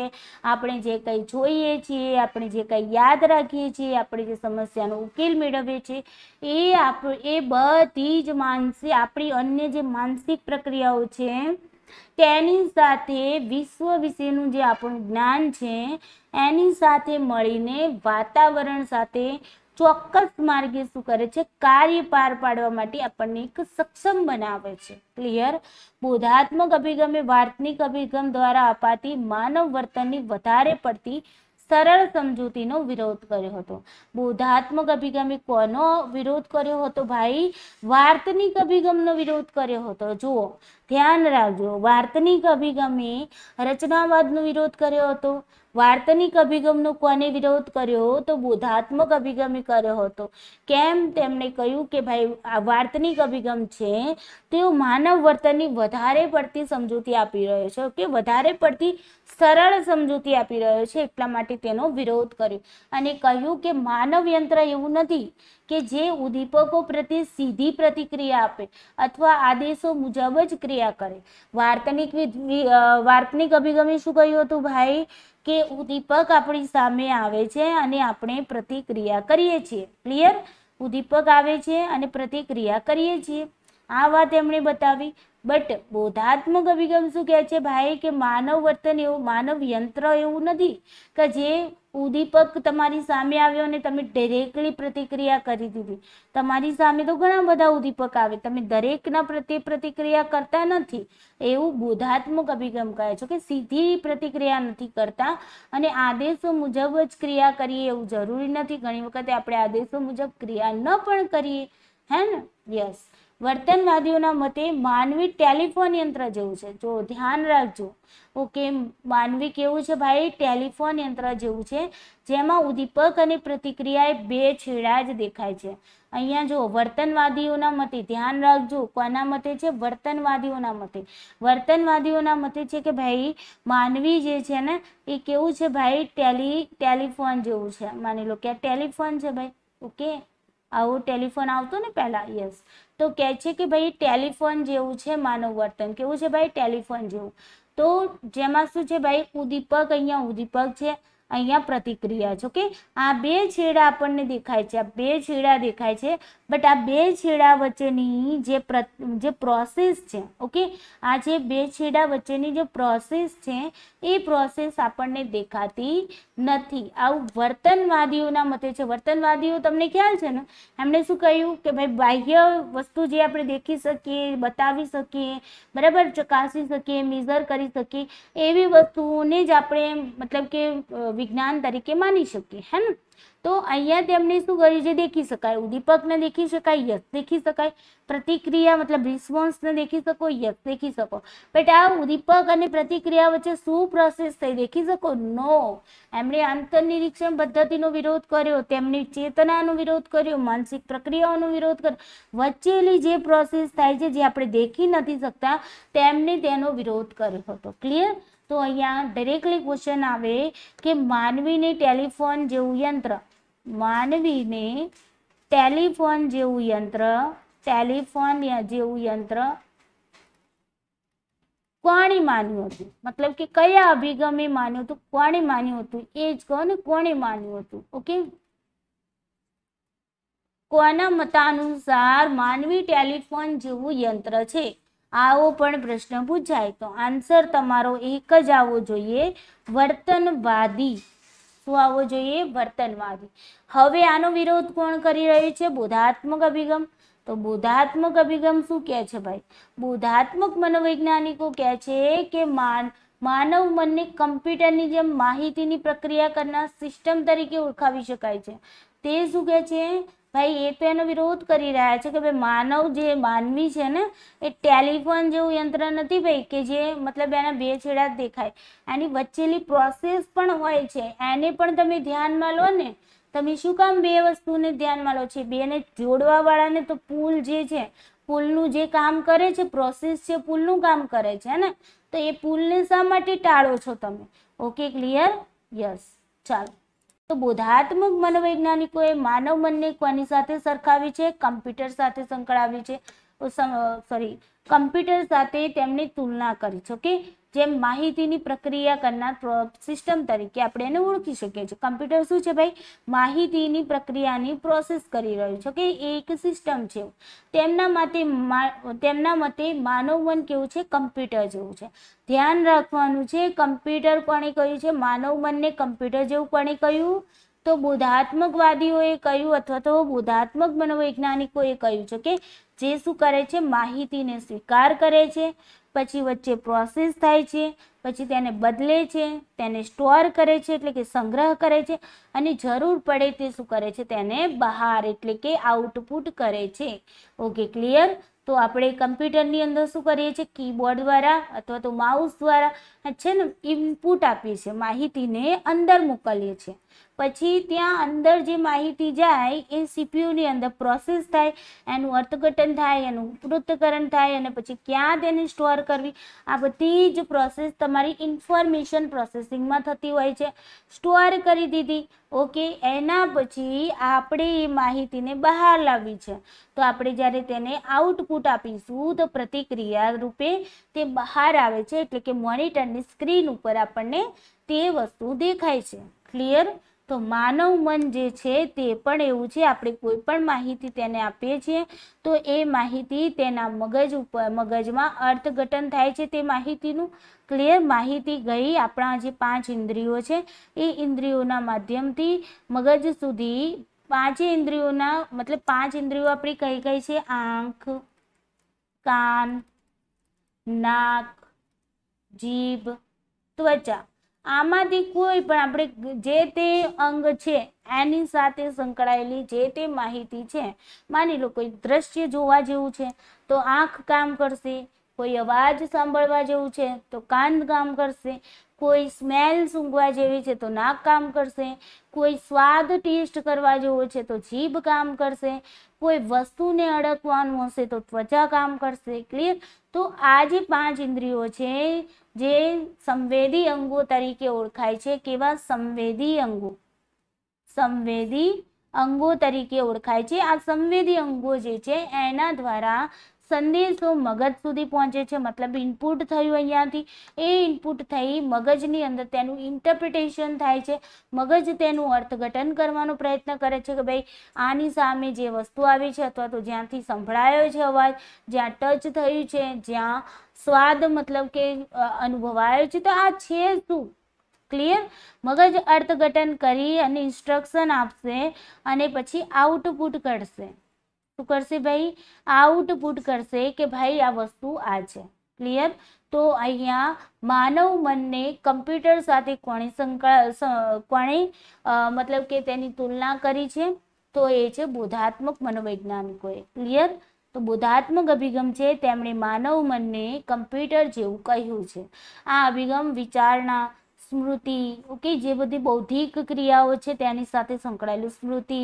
આપણે જે કંઈ જોઈએ છીએ આપણે જે કંઈ યાદ રાખીએ છીએ આપણે જે સમસ્યાનો ઉકેલ મેળવીએ છીએ એ આપ એ બધી જ માનસિક આપણી અન્ય જે માનસિક પ્રક્રિયાઓ છે તેની સાથે વિશ્વ વિશેનું જે આપણું જ્ઞાન છે એની સાથે મળીને વાતાવરણ સાથે ચોક્કસ માર્ગે શું કરે છે કાર્ય પાર પાડવા માટે આપણને એક સક્ષમ બનાવે છે ક્લિયર બોધાત્મક અભિગમે વાર્તનિક અભિગમ દ્વારા અપાતી માનવ વર્તનની વધારે પડતી સરળ સમજૂતીનો વિરોધ કર્યો હતો બોધાત્મક અભિગમે કોનો વિરોધ કર્યો હતો ભાઈ વાર્તનિક અભિગમનો વિરોધ કર્યો હતો જુઓ ધ્યાન રાખજો વાર્તનિક અભિગમે રચનાવાદનો વિરોધ કર્યો હતો વાર્તનિક અભિગમનો કોને વિરોધ કર્યો તો બોધાત્મક અભિગમે કર્યો હતો કેમ તેમણે કહ્યું કે ભાઈ આ વાર્તનિક અભિગમ છે તેઓ માનવ વર્તનની વધારે પડતી સમજૂતી આપી રહ્યો છે કે વધારે પડતી સરળ સમજૂતી આપી રહ્યો છે એટલા માટે તેનો વિરોધ કર્યો અને કહ્યું કે માનવ યંત્ર એવું નથી કે જે ઉદ્દીપકો પ્રત્યે સીધી પ્રતિક્રિયા આપે અથવા આદેશો મુજબ જ ક્રિયા કરે વાર્તનિક વાર્તનિક અભિગમે શું કહ્યું હતું ભાઈ કે ઉદ્દીપક આપણી સામે આવે છે અને આપણે પ્રતિક્રિયા કરીએ છીએ ક્લિયર ઉદ્દીપક આવે છે અને પ્રતિક્રિયા કરીએ છીએ આ વાત એમણે બતાવી બટ બોધાત્મક અભિગમ શું કહે છે ભાઈ કે માનવ વર્તન એવું માનવ યંત્ર એવું નથી કે જે ઉદીપક તમારી સામે આવ્યો અને તમે ડિરેક્ટલી પ્રતિક્રિયા કરી દીધી તમારી સામે તો ઘણા બધા ઉદીપક આવે તમે દરેકના પ્રત્યે પ્રતિક્રિયા કરતા નથી એવું બોધાત્મક અભિગમ કહે છે કે સીધી પ્રતિક્રિયા નથી કરતા અને આદેશો મુજબ જ ક્રિયા કરીએ એવું જરૂરી નથી ઘણી વખતે આપણે આદેશો મુજબ ક્રિયા ન પણ કરીએ હે ને યસ વર્તનવાદીઓના મતે માનવી ટેલિફોન યંત્ર જેવું છે જો ધ્યાન રાખજો ઓકે માનવી કેવું છે ભાઈ ટેલિફોન યંત્ર જેવું છે જેમાં ઉદ્દીપક અને પ્રતિક્રિયાએ બે છેડા જ દેખાય છે અહીંયા જો વર્તનવાદીઓના મતે ધ્યાન રાખજો કોના મતે છે વર્તનવાદીઓના મતે વર્તનવાદીઓના મતે છે કે ભાઈ માનવી જે છે ને એ કેવું છે ભાઈ ટેલી ટેલિફોન જેવું છે માની લો કે ટેલિફોન છે ભાઈ ઓકે આવું ટેલિફોન આવતો ને પહેલાં યસ તો કહે છે કે ભાઈ ટેલિફોન જેવું છે માનવ વર્તન કેવું છે ભાઈ ટેલિફોન જેવું તો જેમાં શું છે ભાઈ ઉદીપક અહીંયા ઉદીપક છે અહીંયા પ્રતિક્રિયા છે ઓકે આ બે છેડા આપણને દેખાય છે આ બે છેડા દેખાય છે બટ આ બે છેડા વચ્ચેની જે જે પ્રોસેસ છે ઓકે આ જે બે છેડા વચ્ચેની જે પ્રોસેસ છે એ પ્રોસેસ આપણને દેખાતી નથી આવું વર્તનવાદીઓના મતે છે વર્તનવાદીઓ તમને ખ્યાલ છે ને એમણે શું કહ્યું કે ભાઈ બાહ્ય વસ્તુ જે આપણે દેખી શકીએ બતાવી શકીએ બરાબર ચકાસી શકીએ મેઝર કરી શકીએ એવી વસ્તુઓને જ આપણે મતલબ કે વિજ્ઞાન તરીકે માની શકીએ હે ને તો અહીંયા તેમણે શું કર્યું છે દેખી શકાય ઉદ્દીપકને દેખી શકાય યશ દેખી શકાય પ્રતિક્રિયા મતલબ રિસ્પોન્સને દેખી શકો યશ દેખી શકો બટ આ ઉદ્દીપક અને પ્રતિક્રિયા વચ્ચે શું પ્રોસેસ થઈ દેખી શકો નો એમણે આંતર નિરીક્ષણ પદ્ધતિનો વિરોધ કર્યો તેમની ચેતનાનો વિરોધ કર્યો માનસિક પ્રક્રિયાઓનો વિરોધ કર્યો વચ્ચેલી જે પ્રોસેસ થાય છે જે આપણે દેખી નથી શકતા તેમણે તેનો વિરોધ કર્યો હતો ક્લિયર તો અહીંયા ડિરેક્ટલી ક્વેશ્ચન આવે કે માનવીને ટેલિફોન જેવું યંત્ર માનવીને ટેલિફોન જેવું યંત્ર ટેલિફોન જેવું યંત્ર કોણે માન્યું હતું મતલબ કે કયા અભિગમે માન્યું હતું કોણે માન્યું હતું એ જ કહો ને કોણે માન્યું હતું ઓકે કોના મતાનુસાર માનવી ટેલિફોન જેવું યંત્ર છે આવો પણ પ્રશ્ન પૂછાય તો આન્સર તમારો એક જ આવવો જોઈએ વર્તનવાદી શું આવવો જોઈએ વર્તનવાદી હવે આનો વિરોધ કોણ કરી રહ્યું છે બોધાત્મક અભિગમ તો બોધાત્મક અભિગમ શું કહે છે ભાઈ બોધાત્મક મનોવૈજ્ઞાનિકો કહે છે કે માન માનવ મનને કમ્પ્યુટરની જેમ માહિતીની પ્રક્રિયા કરનાર સિસ્ટમ તરીકે ઓળખાવી શકાય છે તે શું કહે છે ભાઈ એ તો એનો વિરોધ કરી રહ્યા છે કે ભાઈ માનવ જે માનવી છે ને એ ટેલિફોન જેવું યંત્ર નથી ભાઈ કે જે મતલબ એના બે છેડા દેખાય એની વચ્ચેલી પ્રોસેસ પણ હોય છે એને પણ તમે ધ્યાનમાં લો ને તમે શું કામ બે વસ્તુને ધ્યાનમાં લો છે બેને જોડવાવાળાને તો પુલ જે છે પુલનું જે કામ કરે છે પ્રોસેસ છે પુલનું કામ કરે છે ને તો એ પુલને શા માટે ટાળો છો તમે ઓકે ક્લિયર યસ ચાલો તો બોધાત્મક મનોવૈજ્ઞાનિકોએ માનવ મનને કોની સાથે સરખાવી છે કમ્પ્યુટર સાથે સંકળાવી છે સોરી કમ્પ્યુટર સાથે તેમની તુલના કરી છે ઓકે જેમ માહિતીની પ્રક્રિયા કરનાર સિસ્ટમ તરીકે આપણે એને ઓળખી શકીએ છીએ કમ્પ્યુટર શું છે ભાઈ માહિતીની પ્રક્રિયાની પ્રોસેસ કરી રહ્યું છે કે એક સિસ્ટમ છે તેમના માટે તેમના મતે માનવ મન કેવું છે કમ્પ્યુટર જેવું છે ધ્યાન રાખવાનું છે કમ્પ્યુટર કોણે કહ્યું છે માનવ મનને કમ્પ્યુટર જેવું કોણે કહ્યું તો બોધાત્મકવાદીઓએ કહ્યું અથવા તો બોધાત્મક મનોવૈજ્ઞાનિકોએ કહ્યું છે કે જે શું કરે છે માહિતીને સ્વીકાર કરે છે પછી વચ્ચે પ્રોસેસ થાય છે પછી તેને બદલે છે તેને સ્ટોર કરે છે એટલે કે સંગ્રહ કરે છે અને જરૂર પડે તે શું કરે છે તેને બહાર એટલે કે આઉટપુટ કરે છે ઓકે ક્લિયર તો આપણે કમ્પ્યુટરની અંદર શું કરીએ છીએ કીબોર્ડ દ્વારા અથવા તો માઉસ દ્વારા છે ને ઇનપુટ આપીએ છીએ માહિતીને અંદર મોકલીએ છીએ પછી ત્યાં અંદર જે માહિતી જાય એ સીપીયુની અંદર પ્રોસેસ થાય એનું અર્થઘટન થાય એનું ઉપૃત્તકરણ થાય અને પછી ક્યાં તેને સ્ટોર કરવી આ બધી જ પ્રોસેસ તમારી ઇન્ફોર્મેશન પ્રોસેસિંગમાં થતી હોય છે સ્ટોર કરી દીધી ઓકે એના પછી આપણે એ માહિતીને બહાર લાવવી છે તો આપણે જ્યારે તેને આઉટપુટ આપીશું તો પ્રતિક્રિયા રૂપે તે બહાર આવે છે એટલે કે મોનિટરની સ્ક્રીન ઉપર આપણને તે વસ્તુ દેખાય છે ક્લિયર તો માનવ મન જે છે તે પણ એવું છે આપણે કોઈ પણ માહિતી તેને આપીએ છીએ તો એ માહિતી તેના મગજ ઉપર મગજમાં અર્થઘટન થાય છે તે માહિતીનું ક્લિયર માહિતી ગઈ આપણા જે પાંચ ઇન્દ્રિયો છે એ ઇન્દ્રિયોના માધ્યમથી મગજ સુધી પાંચે ઇન્દ્રિયોના મતલબ પાંચ ઇન્દ્રિયો આપણી કઈ કઈ છે આંખ કાન નાક જીભ ત્વચા આમાંથી કોઈ પણ આપણે જે તે અંગ છે એની સાથે સંકળાયેલી જે તે માહિતી છે માની લો કોઈ દ્રશ્ય જોવા જેવું છે તો આંખ કામ કરશે કોઈ અવાજ સાંભળવા જેવું છે તો કાન કામ કરશે કોઈ સ્મેલ સૂંઘવા જેવી છે તો નાક કામ કરશે કોઈ સ્વાદ ટેસ્ટ કરવા જેવો છે તો જીભ કામ કરશે કોઈ વસ્તુને અડકવાનું હશે તો ત્વચા કામ કરશે ક્લિયર તો આ જે પાંચ ઇન્દ્રિયો છે જે સંવેદી અંગો તરીકે ઓળખાય છે કેવા સંવેદી અંગો સંવેદી અંગો તરીકે ઓળખાય છે આ સંવેદી અંગો જે છે એના દ્વારા સંદેશો મગજ સુધી પહોંચે છે મતલબ ઇનપુટ થયું અહીંયાથી એ ઇનપુટ થઈ મગજની અંદર તેનું ઇન્ટરપ્રિટેશન થાય છે મગજ તેનું અર્થઘટન કરવાનો પ્રયત્ન કરે છે કે ભાઈ આની સામે જે વસ્તુ આવી છે અથવા તો જ્યાંથી સંભળાયો છે અવાજ જ્યાં ટચ થયું છે જ્યાં સ્વાદ મતલબ કે અનુભવાયો છે તો આ છે શું ક્લિયર મગજ અર્થઘટન કરી અને ઇન્સ્ટ્રક્શન આપશે અને પછી આઉટપુટ કરશે શું કરશે ભાઈ આઉટપુટ કરશે કે ભાઈ આ વસ્તુ આ છે ક્લિયર તો અહીંયા માનવ મનને કમ્પ્યુટર સાથે કોણે સંકળા કોણે મતલબ કે તેની તુલના કરી છે તો એ છે બોધાત્મક મનોવૈજ્ઞાનિકોએ ક્લિયર તો બોધાત્મક અભિગમ છે તેમણે માનવ મનને કમ્પ્યુટર જેવું કહ્યું છે આ અભિગમ વિચારણા સ્મૃતિ ઓકે જે બધી બૌદ્ધિક ક્રિયાઓ છે તેની સાથે સંકળાયેલું સ્મૃતિ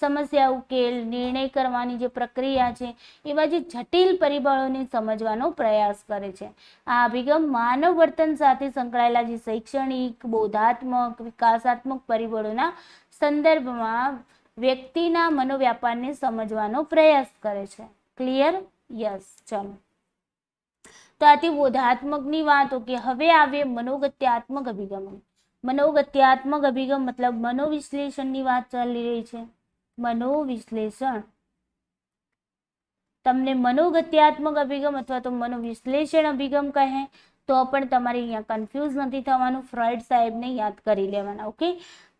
સમસ્યા ઉકેલ નિર્ણય કરવાની જે પ્રક્રિયા છે એવા જે જટિલ પરિબળોને સમજવાનો પ્રયાસ કરે છે આ અભિગમ માનવ વર્તન સાથે સંકળાયેલા જે શૈક્ષણિક બોધાત્મક વિકાસાત્મક પરિબળોના સંદર્ભમાં વ્યક્તિના મનોવ્યાપારને સમજવાનો પ્રયાસ કરે છે ક્લિયર યસ ચલો તો આથી બોધાત્મકની વાતો કે હવે આવે મનોગત્યાત્મક અભિગમ મનોગત્યાત્મક અભિગમ મતલબ મનોવિશ્લેષણની વાત ચાલી રહી છે મનોવિશ્લેષણ તમને મનોગત્યાત્મક અભિગમ અથવા તો મનોવિશ્લેષણ અભિગમ કહે તો પણ તમારે અહીંયા કન્ફ્યુઝ નથી થવાનું ફ્રોઇડ સાહેબને યાદ કરી લેવાના ઓકે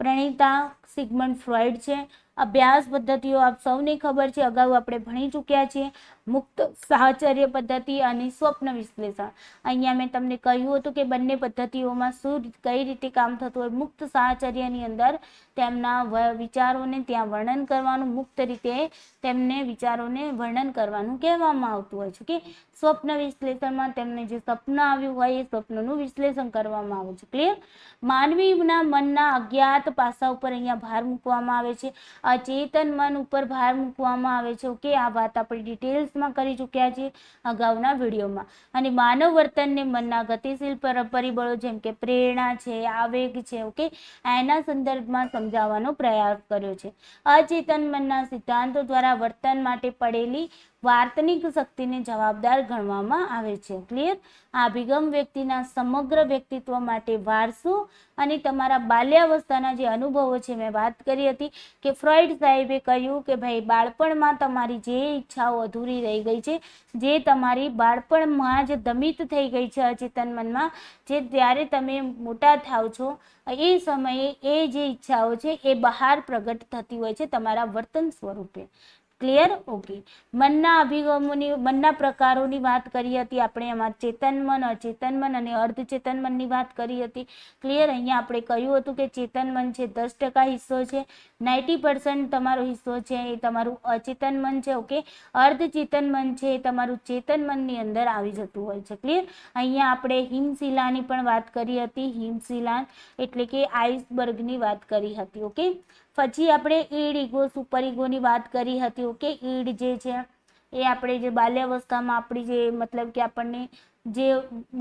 પ્રણીતા સિગમન્ડ ફ્રોઇડ છે અભ્યાસ પદ્ધતિઓ આપ સૌને ખબર છે અગાઉ આપણે ભણી ચૂક્યા છીએ મુક્ત સાહચર્ય પદ્ધતિ અને સ્વપ્ન વિશ્લેષણ અહીંયા મેં તમને કહ્યું હતું કે બંને પદ્ધતિઓમાં શું કઈ રીતે કામ થતું હોય મુક્ત સાહચર્યની અંદર તેમના વિચારોને ત્યાં વર્ણન કરવાનું મુક્ત રીતે તેમને વિચારોને વર્ણન કરવાનું કહેવામાં આવતું હોય છે કે સ્વપ્ન વિશ્લેષણમાં તેમને જે સપના આવ્યું હોય એ સ્વપ્નનું વિશ્લેષણ કરવામાં આવે છે ક્લિયર માનવીના મનના અજ્ઞાત પાસા ઉપર અહીંયા ભાર મૂકવામાં આવે છે અચેતન મન ઉપર ભાર મૂકવામાં આવે છે ઓકે આ વાત આપણે ડિટેલ્સ કોર્સમાં કરી ચૂક્યા છીએ અગાઉના વિડીયોમાં અને માનવ વર્તનને મનના ગતિશીલ પરિબળો જેમ કે પ્રેરણા છે આવેગ છે ઓકે એના સંદર્ભમાં સમજાવવાનો પ્રયાસ કર્યો છે અચેતન મનના સિદ્ધાંતો દ્વારા વર્તન માટે પડેલી વાર્તનિક શક્તિને જવાબદાર ગણવામાં આવે છે ક્લિયર આ અભિગમ વ્યક્તિના સમગ્ર વ્યક્તિત્વ માટે વારસો અને તમારા બાલ્યાવસ્થાના જે અનુભવો છે મેં વાત કરી હતી કે ફ્રોઈડ સાહેબે કહ્યું કે ભાઈ બાળપણમાં તમારી જે ઈચ્છાઓ અધૂરી રહી ગઈ છે જે તમારી બાળપણમાં જ દમિત થઈ ગઈ છે અચેતન મનમાં જે ત્યારે તમે મોટા થાવ છો એ સમયે એ જે ઈચ્છાઓ છે એ બહાર પ્રગટ થતી હોય છે તમારા વર્તન સ્વરૂપે ક્લિયર ઓકે મનના અભિગમોની મનના પ્રકારોની વાત કરી હતી આપણે એમાં ચેતન મન અચેતન મન અને અર્ધચેતન મનની વાત કરી હતી ક્લિયર અહીંયા આપણે કહ્યું હતું કે ચેતન મન છે દસ ટકા હિસ્સો છે નાઇન્ટી પર્સન્ટ તમારો હિસ્સો છે એ તમારું અચેતન મન છે ઓકે અર્ધચેતન મન છે એ તમારું ચેતન મનની અંદર આવી જતું હોય છે ક્લિયર અહીંયા આપણે હિમશિલાની પણ વાત કરી હતી હિમશિલા એટલે કે આઈસબર્ગની વાત કરી હતી ઓકે પછી આપણે ઈડ ઈગો સુપર ઈગોની વાત કરી હતી ઓકે ઈડ જે છે એ આપણે જે બાલ્યાવસ્થામાં આપણી જે મતલબ કે આપણને જે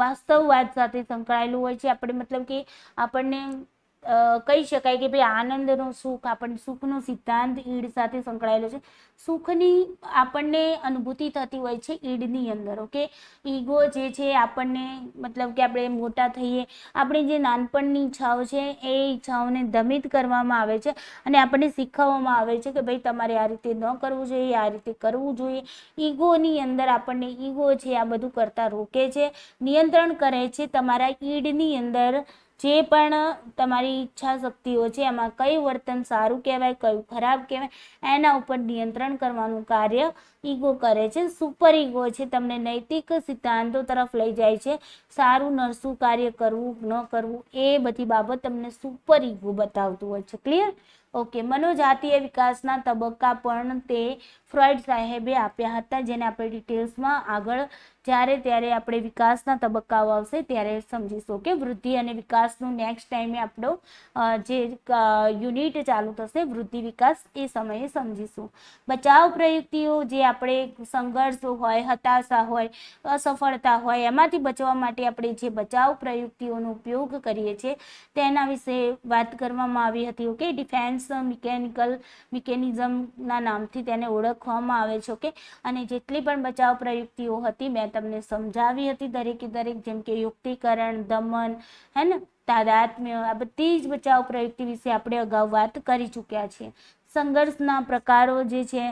વાસ્તવવાદ સાથે સંકળાયેલું હોય છે આપણે મતલબ કે આપણને કહી શકાય કે ભાઈ આનંદનો સુખ આપણને સુખનો સિદ્ધાંત ઈડ સાથે સંકળાયેલો છે સુખની આપણને અનુભૂતિ થતી હોય છે ઈડની અંદર ઓકે ઈગો જે છે આપણને મતલબ કે આપણે મોટા થઈએ આપણી જે નાનપણની ઈચ્છાઓ છે એ ઈચ્છાઓને દમિત કરવામાં આવે છે અને આપણને શીખવવામાં આવે છે કે ભાઈ તમારે આ રીતે ન કરવું જોઈએ આ રીતે કરવું જોઈએ ઈગોની અંદર આપણને ઈગો છે આ બધું કરતાં રોકે છે નિયંત્રણ કરે છે તમારા ઈડની અંદર જે પણ તમારી ઈચ્છા શક્તિઓ છે એમાં કયું વર્તન સારું કહેવાય કયું ખરાબ કહેવાય એના ઉપર નિયંત્રણ કરવાનું કાર્ય ઈગો કરે છે સુપર ઈગો છે તમને નૈતિક સિદ્ધાંતો તરફ લઈ જાય છે સારું નરસું કાર્ય કરવું ન કરવું એ બધી બાબત તમને સુપર ઈગો બતાવતું હોય છે ક્લિયર ઓકે મનોજાતીય વિકાસના તબક્કા પણ તે ફ્રોઇડ સાહેબે આપ્યા હતા જેને આપણે ડિટેલ્સમાં આગળ જ્યારે ત્યારે આપણે વિકાસના તબક્કાઓ આવશે ત્યારે સમજીશું કે વૃદ્ધિ અને વિકાસનું નેક્સ્ટ ટાઈમે આપણો જે યુનિટ ચાલુ થશે વૃદ્ધિ વિકાસ એ સમયે સમજીશું બચાવ પ્રયુક્તિઓ જે આપણે સંઘર્ષ હોય હતાશા હોય અસફળતા હોય એમાંથી બચવા માટે આપણે જે બચાવ પ્રયુક્તિઓનો ઉપયોગ કરીએ છીએ તેના વિશે વાત કરવામાં આવી હતી ઓકે ડિફેન્સ મિકેનિકલ મિકેનિઝમના નામથી તેને ઓળખ લખવામાં આવે છે ઓકે અને જેટલી પણ બચાવ પ્રયુક્તિઓ હતી મેં તમને સમજાવી હતી દરેકે દરેક જેમ કે યુક્તિકરણ દમન હે ને તાદાત્મ્ય આ બધી જ બચાવ પ્રયુક્તિ વિશે આપણે અગાઉ વાત કરી ચૂક્યા છીએ સંઘર્ષના પ્રકારો જે છે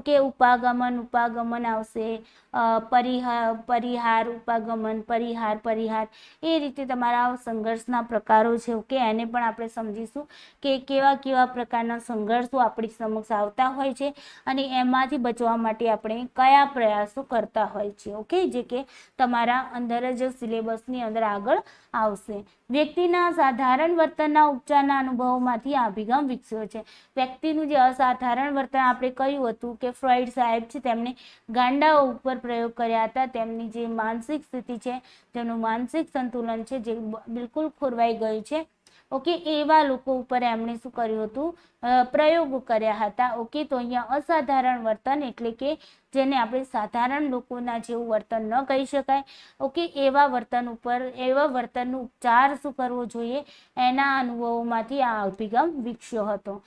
ઓકે ઉપાગમન ઉપાગમન આવશે પરિહાર પરિહાર ઉપાગમન પરિહાર પરિહાર એ રીતે તમારા સંઘર્ષના પ્રકારો છે ઓકે એને પણ આપણે સમજીશું કે કેવા કેવા પ્રકારના સંઘર્ષો આપણી સમક્ષ આવતા હોય છે અને એમાંથી બચવા માટે આપણે કયા પ્રયાસો કરતા હોય છે ઓકે જે કે તમારા અંદર જ સિલેબસની અંદર આગળ આવશે વ્યક્તિના સાધારણ વર્તનના ઉપચારના અનુભવોમાંથી આ અભિગમ વિકસ્યો છે વ્યક્તિનું જે અસાધારણ વર્તન આપણે કહ્યું હતું કે ફ્રોઈડ સાહેબ છે તેમણે ગાંડાઓ ઉપર પ્રયોગ કર્યા હતા તેમની જે માનસિક સ્થિતિ છે તેનું માનસિક સંતુલન છે જે બિલકુલ ખોરવાઈ ગયું છે ઓકે એવા લોકો ઉપર એમણે શું કર્યું હતું પ્રયોગો કર્યા હતા ઓકે તો અહીંયા અસાધારણ વર્તન એટલે કે જેને આપણે સાધારણ લોકોના જેવું વર્તન ન કહી શકાય ઓકે એવા વર્તન ઉપર એવા વર્તનનો ઉપચાર શું કરવો જોઈએ એના અનુભવોમાંથી આ અભિગમ વિકસ્યો હતો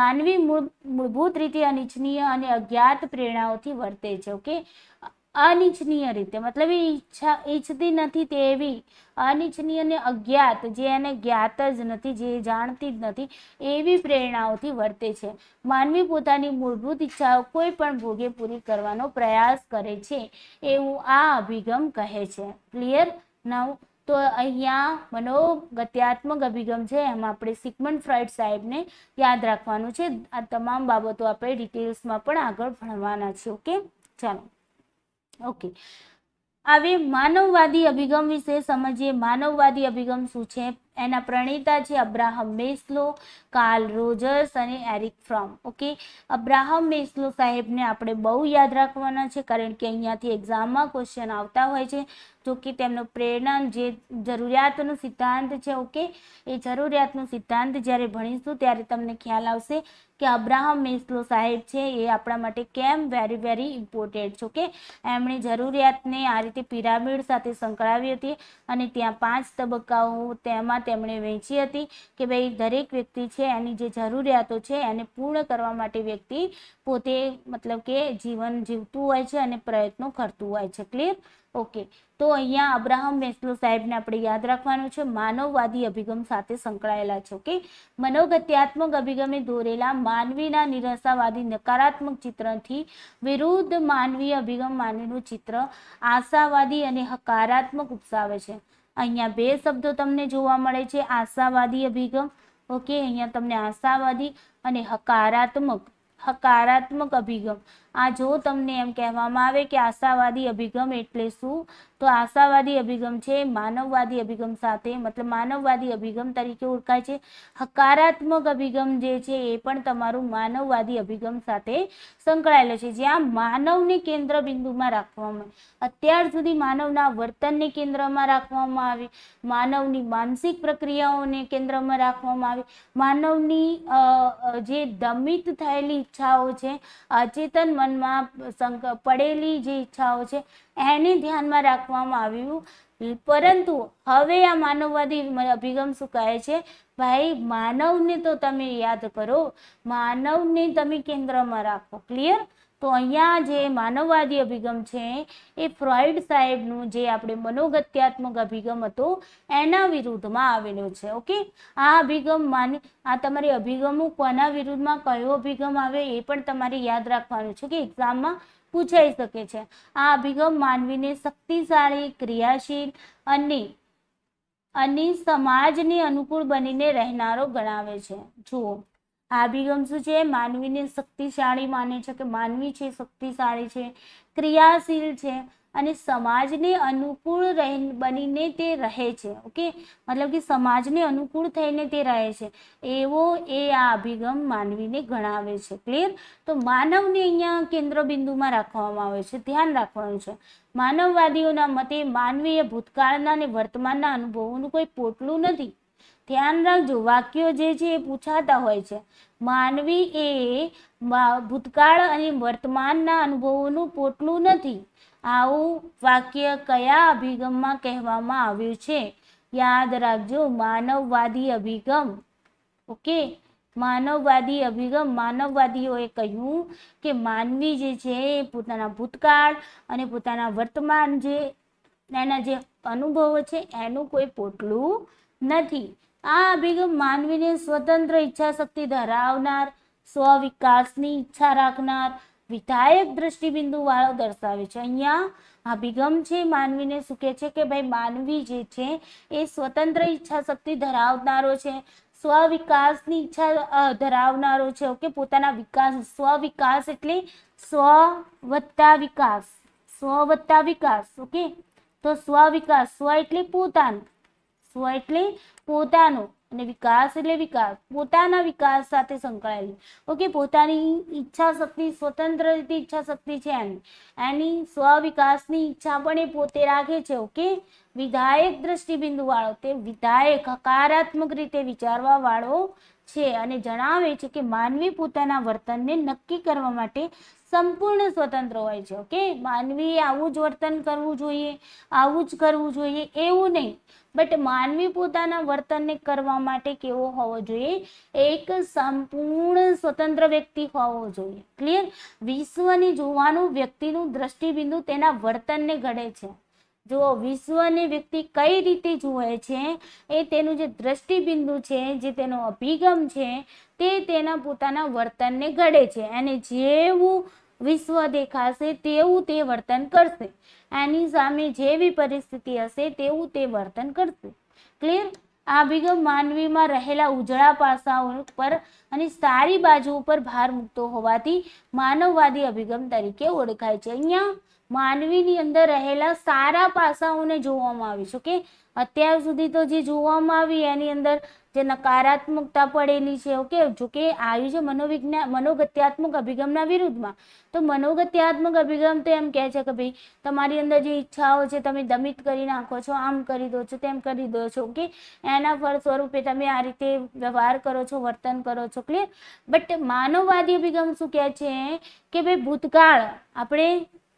માનવી મૂળભૂત રીતે અનિચ્છનીય અને અજ્ઞાત પ્રેરણાઓથી વર્તે છે ઓકે અનિચ્છનીય રીતે મતલબ એ ઈચ્છા ઈચ્છતી નથી તેવી અનિચ્છનીય ને અજ્ઞાત જે એને જ્ઞાત જ નથી જે જાણતી જ નથી એવી પ્રેરણાઓથી વર્તે છે માનવી પોતાની મૂળભૂત ઈચ્છાઓ કોઈ પણ ભોગે પૂરી કરવાનો પ્રયાસ કરે છે એવું આ અભિગમ કહે છે ક્લિયર નવ તો અહીંયા મનોગત્યાત્મક અભિગમ છે એમાં આપણે સિગમન ફ્રોઇડ સાહેબને યાદ રાખવાનું છે આ તમામ બાબતો આપણે ડિટેલ્સમાં પણ આગળ ભણવાના છે ઓકે ચાલો ઓકે હવે માનવવાદી અભિગમ વિશે સમજીએ માનવવાદી અભિગમ શું છે એના પ્રણેતા છે અબ્રાહમ મેસલો કાર્લ રોજર્સ અને Erich Fromm okay Abraham Maslow સાહેબને આપણે બહુ યાદ રાખવાના છે કારણ કે અહીંયાથી એક્ઝામમાં ક્વેશ્ચન આવતા હોય છે જો કે તેમનો પ્રેરણા જે જરૂરિયાતનો સિદ્ધાંત છે ઓકે એ જરૂરિયાતનો સિદ્ધાંત જ્યારે ભણીશું ત્યારે તમને ખ્યાલ આવશે કે અબ્રાહમ મેસ્લો સાહેબ છે એ આપણા માટે કેમ વેરી વેરી ઇમ્પોર્ટેન્ટ છે ઓકે એમણે જરૂરિયાતને આ રીતે પિરામિડ સાથે સંકળાવી હતી અને ત્યાં પાંચ તબક્કાઓ તેમાં તેમણે વહેંચી હતી કે ભાઈ દરેક વ્યક્તિ છે એની જે જરૂરિયાતો છે એને પૂર્ણ કરવા માટે વ્યક્તિ પોતે મતલબ કે જીવન જીવતું હોય છે અને પ્રયત્નો કરતું હોય છે ક્લિયર ઓકે તો અહીંયા અબ્રાહમ મેસ્લો સાહેબને આપણે યાદ રાખવાનું છે માનવવાદી અભિગમ સાથે સંકળાયેલા છે ઓકે મનોગત્યાત્મક અભિગમે દોરેલા માનવીના નિરાશાવાદી નકારાત્મક ચિત્રથી વિરુદ્ધ માનવીય અભિગમ માનવીનું ચિત્ર આશાવાદી અને હકારાત્મક ઉપસાવે છે અહીંયા બે શબ્દો તમને જોવા મળે છે આશાવાદી અભિગમ ઓકે અહીંયા તમને આશાવાદી અને હકારાત્મક હકારાત્મક અભિગમ આ જો તમને એમ કહેવામાં આવે કે આશાવાદી અભિગમ એટલે શું તો આશાવાદી અભિગમ છે માનવવાદી અભિગમ સાથે મતલબ માનવવાદી અભિગમ તરીકે ઓળખાય છે હકારાત્મક અભિગમ જે છે એ પણ તમારું માનવવાદી અભિગમ સાથે સંકળાયેલો છે જ્યાં માનવને કેન્દ્ર બિંદુમાં રાખવામાં અત્યાર સુધી માનવના વર્તનને કેન્દ્રમાં રાખવામાં આવે માનવની માનસિક પ્રક્રિયાઓને કેન્દ્રમાં રાખવામાં આવે માનવની જે દમિત થયેલી ઈચ્છાઓ છે અચેતન મનમાં પડેલી જે ઈચ્છાઓ છે એને ધ્યાનમાં રાખવામાં આવ્યું પરંતુ હવે આ માનવવાદી અભિગમ શું કહે છે ભાઈ માનવને તો તમે યાદ કરો માનવને તમે કેન્દ્રમાં રાખો ક્લિયર તો અહીંયા જે માનવવાદી અભિગમ છે એ ફ્રોઇડ સાહેબનું જે આપણે મનોગત્યાત્મક અભિગમ હતો એના વિરુદ્ધમાં આવેલો છે ઓકે આ અભિગમ માન આ તમારી અભિગમો કોના વિરુદ્ધમાં કયો અભિગમ આવે એ પણ તમારે યાદ રાખવાનું છે કે એક્ઝામમાં પૂછાઈ શકે છે આ અભિગમ માનવીને શક્તિશાળી ક્રિયાશીલ અને અને સમાજને અનુકૂળ બનીને રહેનારો ગણાવે છે જુઓ આ અભિગમ શું છે માનવીને શક્તિશાળી માને છે કે માનવી છે શક્તિશાળી છે ક્રિયાશીલ છે અને સમાજને અનુકૂળ રહે બનીને તે રહે છે ઓકે મતલબ કે સમાજને અનુકૂળ થઈને તે રહે છે એવો એ આ અભિગમ માનવીને ગણાવે છે ક્લિયર તો માનવને અહીંયા કેન્દ્રબિંદુમાં રાખવામાં આવે છે ધ્યાન રાખવાનું છે માનવવાદીઓના મતે માનવીએ ભૂતકાળના અને વર્તમાનના અનુભવોનું કોઈ પોટલું નથી ધ્યાન રાખજો વાક્યો જે છે એ પૂછાતા હોય છે માનવી એ ભૂતકાળ અને વર્તમાનના અનુભવોનું પોટલું નથી આવું વાક્ય કયા અભિગમમાં કહેવામાં આવ્યું છે યાદ રાખજો માનવવાદી અભિગમ ઓકે માનવવાદી અભિગમ માનવવાદીઓએ કહ્યું કે માનવી જે છે એ પોતાના ભૂતકાળ અને પોતાના વર્તમાન જે એના જે અનુભવો છે એનું કોઈ પોટલું નથી આ અભિગમ માનવીને સ્વતંત્ર ઈચ્છા શક્તિ ધરાવનાર વિકાસની ઈચ્છા રાખનાર વિધાયક દ્રષ્ટિબિંદુ વાળો દર્શાવે છે અહીંયા અભિગમ છે માનવીને સુકે છે કે ભાઈ માનવી જે છે એ સ્વતંત્ર ઈચ્છા શક્તિ ધરાવનારો છે સ્વ વિકાસની ઈચ્છા ધરાવનારો છે ઓકે પોતાના વિકાસ સ્વવિકાસ એટલે સ્વ વત્તા વિકાસ સ્વ વત્તા વિકાસ ઓકે તો સ્વ વિકાસ સ્વ એટલે પોતાનું સ્વ એટલે પોતાનો અને વિકાસ એટલે વિકાસ પોતાના વિકાસ સાથે સંકળાયેલી ઓકે પોતાની ઈચ્છા શક્તિ સ્વતંત્ર રીતે ઈચ્છા શક્તિ છે એની એની સ્વ વિકાસની ઈચ્છા પણ એ પોતે રાખે છે ઓકે વિધાયક દ્રષ્ટિબિંદુ વાળો તે વિધાયક હકારાત્મક રીતે વિચારવા વાળો છે અને જણાવે છે કે માનવી પોતાના વર્તનને નક્કી કરવા માટે સંપૂર્ણ સ્વતંત્ર હોય છે ઓકે માનવીએ આવું જ વર્તન કરવું જોઈએ આવું જ કરવું જોઈએ એવું નહીં બટ માનવી પોતાના વર્તનને કરવા માટે કેવો હોવો જોઈએ એક સંપૂર્ણ સ્વતંત્ર વ્યક્તિ હોવો જોઈએ ક્લિયર વિશ્વને જોવાનું વ્યક્તિનું દ્રષ્ટિબિંદુ તેના વર્તનને ઘડે છે જો વિશ્વને વ્યક્તિ કઈ રીતે જુએ છે એ તેનું જે દ્રષ્ટિબિંદુ છે જે તેનો અભિગમ છે તે તેના પોતાના વર્તનને ઘડે છે અને જેવું વિશ્વ દેખાશે તેવું તે વર્તન કરશે આની સામે જેવી પરિસ્થિતિ હશે તેવું તે વર્તન કરશે ક્લિયર આ અભિગમ માનવીમાં રહેલા ઉજળા પાસાઓ પર અને સારી બાજુ ઉપર ભાર મૂકતો હોવાથી માનવવાદી અભિગમ તરીકે ઓળખાય છે અહીંયા માનવીની અંદર રહેલા સારા પાસાઓને જોવામાં આવ્યું છે કે અત્યાર સુધી તો જે જોવામાં આવી એની અંદર જે નકારાત્મકતા પડેલી છે ઓકે જોકે આવ્યું છે મનોવિજ્ઞાન મનોગત્યાત્મક અભિગમના વિરુદ્ધમાં તો મનોગત્યાત્મક અભિગમ તો એમ કહે છે કે ભાઈ તમારી અંદર જે ઈચ્છાઓ છે તમે દમિત કરી નાખો છો આમ કરી દો છો તેમ કરી દો છો ઓકે એના ફળ સ્વરૂપે તમે આ રીતે વ્યવહાર કરો છો વર્તન કરો છો ક્લિયર બટ માનવવાદી અભિગમ શું કહે છે કે ભાઈ ભૂતકાળ આપણે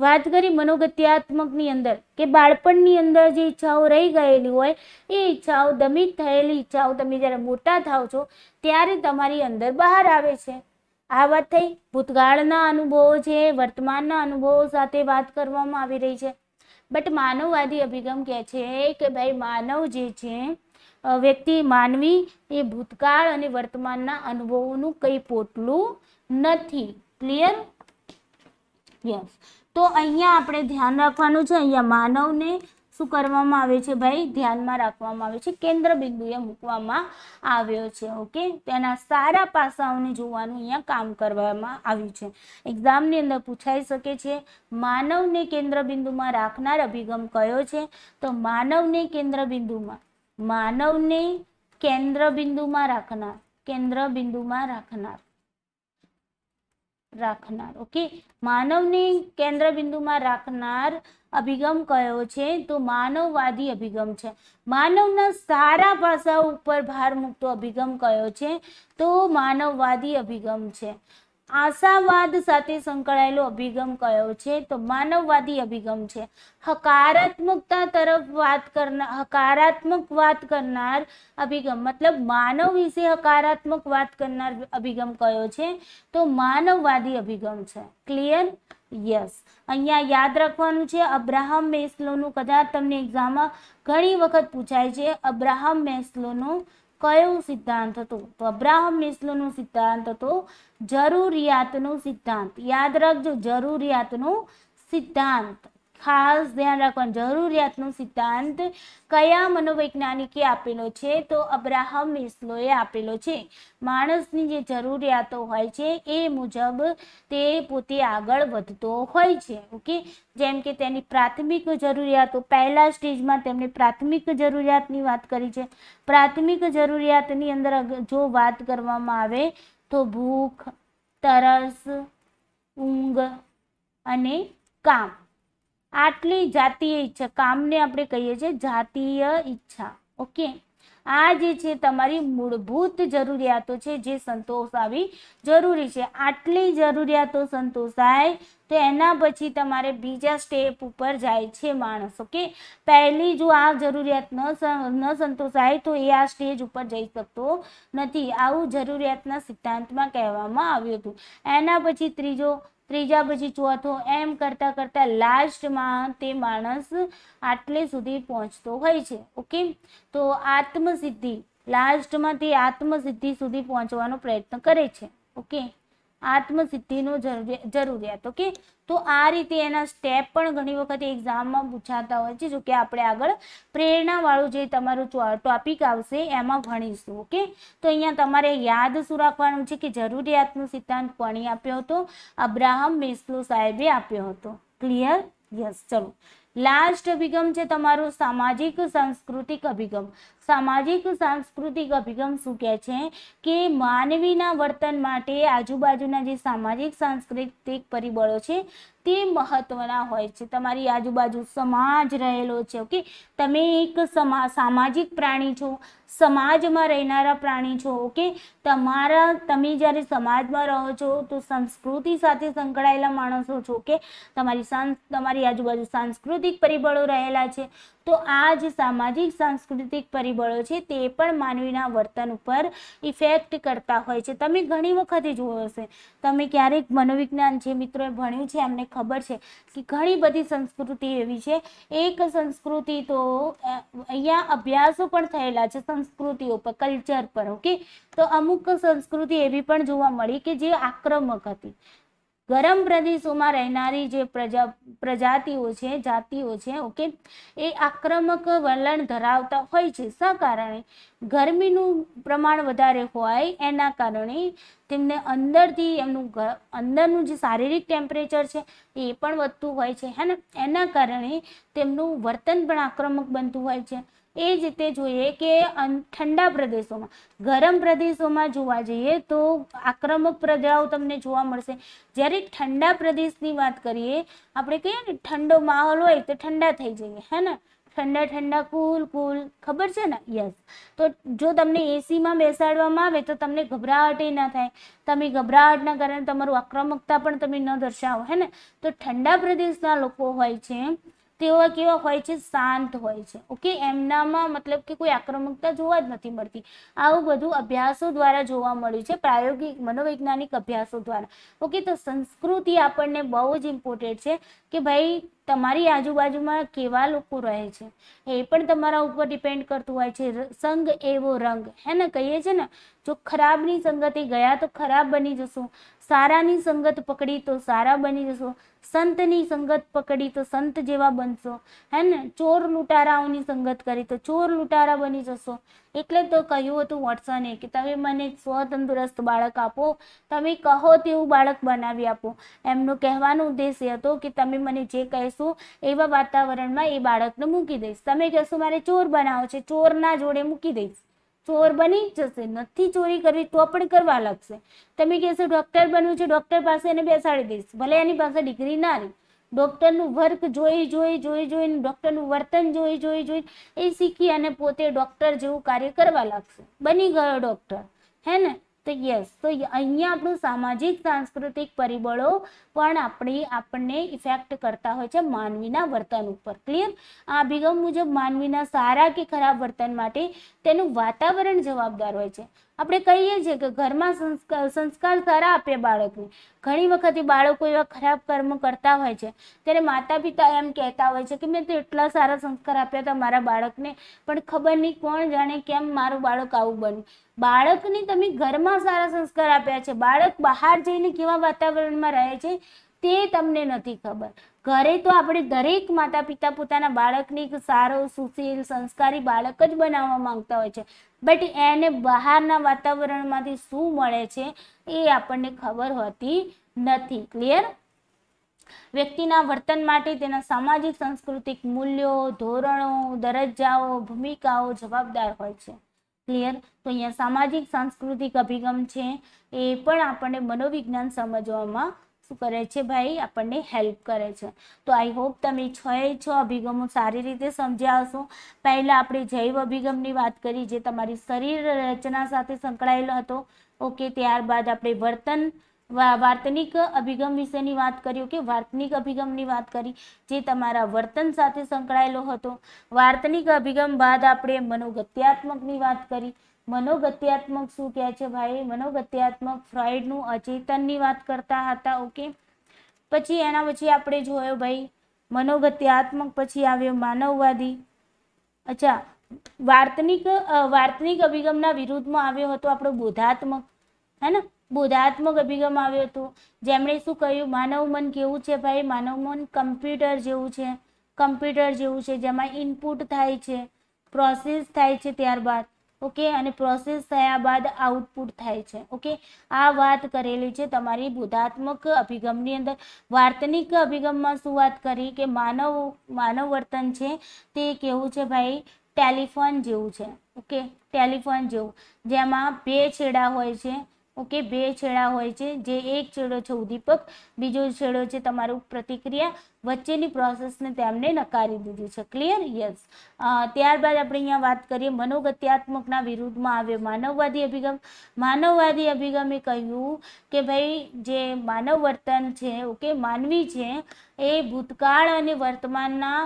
વાત કરી મનોગત્યાત્મકની અંદર કે બાળપણની અંદર જે ઈચ્છાઓ રહી ગયેલી હોય એ ઈચ્છાઓ દમિત થયેલી ઈચ્છાઓ તમે જ્યારે મોટા થાવ છો ત્યારે તમારી અંદર બહાર આવે છે આ વાત થઈ ભૂતકાળના અનુભવો છે વર્તમાનના અનુભવો સાથે વાત કરવામાં આવી રહી છે બટ માનવવાદી અભિગમ કહે છે કે ભાઈ માનવ જે છે વ્યક્તિ માનવી એ ભૂતકાળ અને વર્તમાનના અનુભવોનું કંઈ પોટલું નથી ક્લિયર યસ તો અહીંયા આપણે ધ્યાન રાખવાનું છે અહીંયા માનવને શું કરવામાં આવે છે ભાઈ ધ્યાનમાં રાખવામાં આવે છે કેન્દ્ર બિંદુએ મૂકવામાં આવ્યો છે ઓકે તેના સારા પાસાઓને જોવાનું અહીંયા કામ કરવામાં આવ્યું છે એક્ઝામની અંદર પૂછાઈ શકે છે માનવને કેન્દ્ર બિંદુમાં રાખનાર અભિગમ કયો છે તો માનવને કેન્દ્ર બિંદુમાં માનવને કેન્દ્ર બિંદુમાં રાખનાર કેન્દ્ર બિંદુમાં રાખનાર રાખનાર ઓકે માનવને કેન્દ્રબિંદુમાં રાખનાર અભિગમ કયો છે તો માનવવાદી અભિગમ છે માનવના સારા પાસા ઉપર ભાર મૂકતો અભિગમ કયો છે તો માનવવાદી અભિગમ છે આશાવાદ સાથે સંકળાયેલો અભિગમ કયો છે તો માનવવાદી અભિગમ છે હકારાત્મકતા તરફ વાત કરનાર હકારાત્મક વાત કરનાર અભિગમ મતલબ માનવ વિશે હકારાત્મક વાત કરનાર અભિગમ કયો છે તો માનવવાદી અભિગમ છે ક્લિયર યસ અહીંયા યાદ રાખવાનું છે અબ્રાહમ મેસ્લોનું કદાચ તમને એક્ઝામમાં ઘણી વખત પૂછાય છે અબ્રાહમ મેસ્લોનું કયો સિદ્ધાંત હતો તો અબ્રાહમ મિસ્લોનો સિદ્ધાંત હતો જરૂરિયાતનું સિદ્ધાંત યાદ રાખજો જરૂરિયાતનું સિદ્ધાંત ખાસ ધ્યાન રાખવાનું જરૂરિયાતનો સિદ્ધાંત કયા મનોવૈજ્ઞાનિકે આપેલો છે તો અબ્રાહમ મિસ્લોએ આપેલો છે માણસની જે જરૂરિયાતો હોય છે એ મુજબ તે પોતે આગળ વધતો હોય છે ઓકે જેમ કે તેની પ્રાથમિક જરૂરિયાતો પહેલા સ્ટેજમાં તેમણે પ્રાથમિક જરૂરિયાતની વાત કરી છે પ્રાથમિક જરૂરિયાતની અંદર જો વાત કરવામાં આવે તો ભૂખ તરસ ઊંઘ અને કામ આટલી જાતીય ઈચ્છા કામને આપણે કહીએ છીએ જાતીય ઈચ્છા ઓકે આ જે છે તમારી મૂળભૂત જરૂરિયાતો છે જે સંતોષાવી જરૂરી છે આટલી જરૂરિયાતો સંતોષાય તો એના પછી તમારે બીજા સ્ટેપ ઉપર જાય છે માણસ ઓકે પહેલી જો આ જરૂરિયાત ન ન સંતોષાય તો એ આ સ્ટેજ ઉપર જઈ શકતો નથી આવું જરૂરિયાતના સિદ્ધાંતમાં કહેવામાં આવ્યું હતું એના પછી ત્રીજો ત્રીજા પછી ચોથો એમ કરતા કરતા લાસ્ટમાં તે માણસ આટલે સુધી પહોંચતો હોય છે ઓકે તો આત્મસિદ્ધિ લાસ્ટમાં તે આત્મસિદ્ધિ સુધી પહોંચવાનો પ્રયત્ન કરે છે ઓકે આત્મસિદ્ધિનો જરૂરિયાત ઓકે તો આ રીતે એના સ્ટેપ પણ ઘણી વખત એક્ઝામમાં પૂછાતા હોય છે જોકે આપણે આગળ પ્રેરણાવાળું જે તમારું ટોપિક આવશે એમાં ભણીશું ઓકે તો અહીંયા તમારે યાદ શું રાખવાનું છે કે જરૂરિયાતનો સિદ્ધાંત કોણે આપ્યો હતો અબ્રાહમ મેસ્લો સાહેબે આપ્યો હતો ક્લિયર યસ ચલો લાસ્ટ અભિગમ છે તમારો સામાજિક સાંસ્કૃતિક અભિગમ સામાજિક સાંસ્કૃતિક અભિગમ શું કહે છે કે માનવીના વર્તન માટે આજુબાજુના જે સામાજિક સાંસ્કૃતિક પરિબળો છે તે મહત્વના હોય છે તમારી આજુબાજુ સમાજ રહેલો છે ઓકે તમે એક સમા સામાજિક પ્રાણી છો સમાજમાં રહેનારા પ્રાણી છો ઓકે તમારા તમે જ્યારે સમાજમાં રહો છો તો સંસ્કૃતિ સાથે સંકળાયેલા માણસો છો કે તમારી તમારી આજુબાજુ સાંસ્કૃતિક પરિબળો રહેલા છે તો આ જ સામાજિક સાંસ્કૃતિક પરિબળ પરિબળો છે તે પણ માનવીના વર્તન ઉપર ઇફેક્ટ કરતા હોય છે તમે ઘણી વખતે જોયો હશે તમે ક્યારેક મનોવિજ્ઞાન જે મિત્રોએ ભણ્યું છે એમને ખબર છે કે ઘણી બધી સંસ્કૃતિ એવી છે એક સંસ્કૃતિ તો અહીંયા અભ્યાસો પણ થયેલા છે સંસ્કૃતિઓ પર કલ્ચર પર ઓકે તો અમુક સંસ્કૃતિ એવી પણ જોવા મળી કે જે આક્રમક હતી ગરમ પ્રદેશોમાં રહેનારી જે પ્રજા પ્રજાતિઓ છે જાતિઓ છે ઓકે એ આક્રમક વલણ ધરાવતા હોય છે સ કારણે ગરમીનું પ્રમાણ વધારે હોય એના કારણે તેમને અંદરથી એમનું અંદરનું જે શારીરિક ટેમ્પરેચર છે એ પણ વધતું હોય છે હે ને એના કારણે તેમનું વર્તન પણ આક્રમક બનતું હોય છે એ જ રીતે જોઈએ કે ઠંડા પ્રદેશોમાં ગરમ પ્રદેશોમાં જોવા જઈએ તો આક્રમક પ્રજાઓ તમને જોવા મળશે જ્યારે ઠંડા પ્રદેશની વાત કરીએ આપણે કહીએ ને ઠંડો માહોલ હોય તો ઠંડા થઈ જઈએ હે ને ઠંડા ઠંડા કુલ કુલ ખબર છે ને યસ તો જો તમને એસીમાં બેસાડવામાં આવે તો તમને ગભરાહટ એ ના થાય તમે ગભરાહટના કારણે તમારું આક્રમકતા પણ તમે ન દર્શાવો હે ને તો ઠંડા પ્રદેશના લોકો હોય છે તેઓ કેવા હોય છે શાંત હોય છે ઓકે એમનામાં મતલબ કે કોઈ આક્રમકતા જોવા જ નથી મળતી આવું બધું અભ્યાસો દ્વારા જોવા મળ્યું છે પ્રાયોગિક મનોવૈજ્ઞાનિક અભ્યાસો દ્વારા ઓકે તો સંસ્કૃતિ આપણને બહુ જ ઇમ્પોર્ટેન્ટ છે કે ભાઈ તમારી આજુબાજુમાં કેવા લોકો રહે છે એ પણ તમારા ઉપર ડિપેન્ડ કરતું હોય છે સંગ એવો રંગ હે ને કહીએ છે ને જો ખરાબની સંગતે ગયા તો ખરાબ બની જશો સારાની સંગત પકડી તો સારા બની જશો સંતની સંગત પકડી તો સંત જેવા બનશો હે ને ચોર લૂંટારાઓની સંગત કરી તો ચોર લૂંટારા બની જશો એટલે તો કહ્યું હતું વોટ્સને કે તમે મને એક સ્વતંદુરસ્ત બાળક આપો તમે કહો તેવું બાળક બનાવી આપો એમનો કહેવાનો ઉદ્દેશ્ય હતો કે તમે મને જે કહેશો એવા વાતાવરણમાં એ બાળકને મૂકી દઈશ તમે કહેશો મારે ચોર બનાવો છે ચોરના જોડે મૂકી દઈશ ચોર બની જશે નથી ચોરી કરવી તો પણ કરવા લાગશે તમે કહેશો ડૉક્ટર બનવું છે ડોક્ટર પાસે એને બેસાડી દઈશ ભલે એની પાસે ડિગ્રી ના રહી ડૉક્ટરનું વર્ક જોઈ જોઈ જોઈ જોઈને ડૉક્ટરનું વર્તન જોઈ જોઈ જોઈ એ શીખી અને પોતે ડૉક્ટર જેવું કાર્ય કરવા લાગશે બની ગયો ડૉક્ટર હે ને તો યસ તો અહીંયા આપણું સામાજિક સાંસ્કૃતિક પરિબળો પણ આપણી આપણને ઇફેક્ટ કરતા હોય છે માનવીના વર્તન ઉપર ક્લિયર આ અભિગમ મુજબ માનવીના સારા કે ખરાબ વર્તન માટે તેનું વાતાવરણ જવાબદાર હોય છે આપણે કહીએ છીએ કે ઘરમાં સંસ્કાર સંસ્કાર સારા આપીએ બાળકને ઘણી વખતે બાળકો એવા ખરાબ કર્મ કરતા હોય છે ત્યારે માતા પિતા એમ કહેતા હોય છે કે મેં તો એટલા સારા સંસ્કાર આપ્યા હતા મારા બાળકને પણ ખબર નહીં કોણ જાણે કેમ મારું બાળક આવું બન્યું બાળકને તમે ઘરમાં સારા સંસ્કાર આપ્યા છે બાળક બહાર જઈને કેવા વાતાવરણમાં રહે છે તે તમને નથી ખબર ઘરે તો આપણે દરેક માતા પિતા પોતાના બાળકને એક સારો સુશીલ સંસ્કારી બાળક જ બનાવવા માંગતા હોય છે બટ એને બહારના વાતાવરણમાંથી શું મળે છે એ આપણને ખબર હોતી નથી ક્લિયર વ્યક્તિના વર્તન માટે તેના સામાજિક સાંસ્કૃતિક મૂલ્યો ધોરણો દરજ્જાઓ ભૂમિકાઓ જવાબદાર હોય છે ક્લિયર તો અહીંયા સામાજિક સાંસ્કૃતિક અભિગમ છે એ પણ આપણને મનોવિજ્ઞાન સમજવામાં શું કરે છે ભાઈ આપણને હેલ્પ કરે છે તો આઈ હોપ તમે છ એ છ અભિગમો સારી રીતે સમજ્યા હશો પહેલાં આપણે જૈવ અભિગમની વાત કરી જે તમારી શરીર રચના સાથે સંકળાયેલો હતો ઓકે ત્યારબાદ આપણે વર્તન વાર્તનિક અભિગમ વિશેની વાત કરી ઓકે વાર્તનિક અભિગમની વાત કરી જે તમારા વર્તન સાથે સંકળાયેલો હતો વાર્તનિક અભિગમ બાદ આપણે મનોગત્યાત્મકની વાત કરી મનોગત્યાત્મક શું કહે છે ભાઈ મનોગત્યાત્મક ફ્રોઇડનું અચેતનની વાત કરતા હતા ઓકે પછી એના પછી આપણે જોયો ભાઈ મનોગત્યાત્મક પછી આવ્યો માનવવાદી અચ્છા વાર્તનિક વાર્તનિક અભિગમના વિરુદ્ધમાં આવ્યો હતો આપણો બોધાત્મક હે ને બોધાત્મક અભિગમ આવ્યો હતો જેમણે શું કહ્યું માનવ મન કેવું છે ભાઈ માનવ મન કમ્પ્યુટર જેવું છે કમ્પ્યુટર જેવું છે જેમાં ઇનપુટ થાય છે પ્રોસેસ થાય છે ત્યારબાદ ઓકે અને પ્રોસેસ થયા બાદ આઉટપુટ થાય છે ઓકે આ વાત કરેલી છે તમારી બોધાત્મક અભિગમની અંદર વાર્તનિક અભિગમમાં શું વાત કરી કે માનવ માનવ વર્તન છે તે કેવું છે ભાઈ ટેલિફોન જેવું છે ઓકે ટેલિફોન જેવું જેમાં બે છેડા હોય છે ઓકે બે છેડા હોય છે જે એક છેડો છે ઉદ્દીપક બીજો છેડો છે તમારું પ્રતિક્રિયા વચ્ચેની પ્રોસેસને તેમને નકારી દીધી છે ક્લિયર યસ ત્યારબાદ આપણે અહીંયા વાત કરીએ મનોગત્યાત્મકના વિરુદ્ધમાં આવ્યો માનવવાદી અભિગમ માનવવાદી અભિગમે કહ્યું કે ભાઈ જે માનવ વર્તન છે ઓકે માનવી છે એ ભૂતકાળ અને વર્તમાનના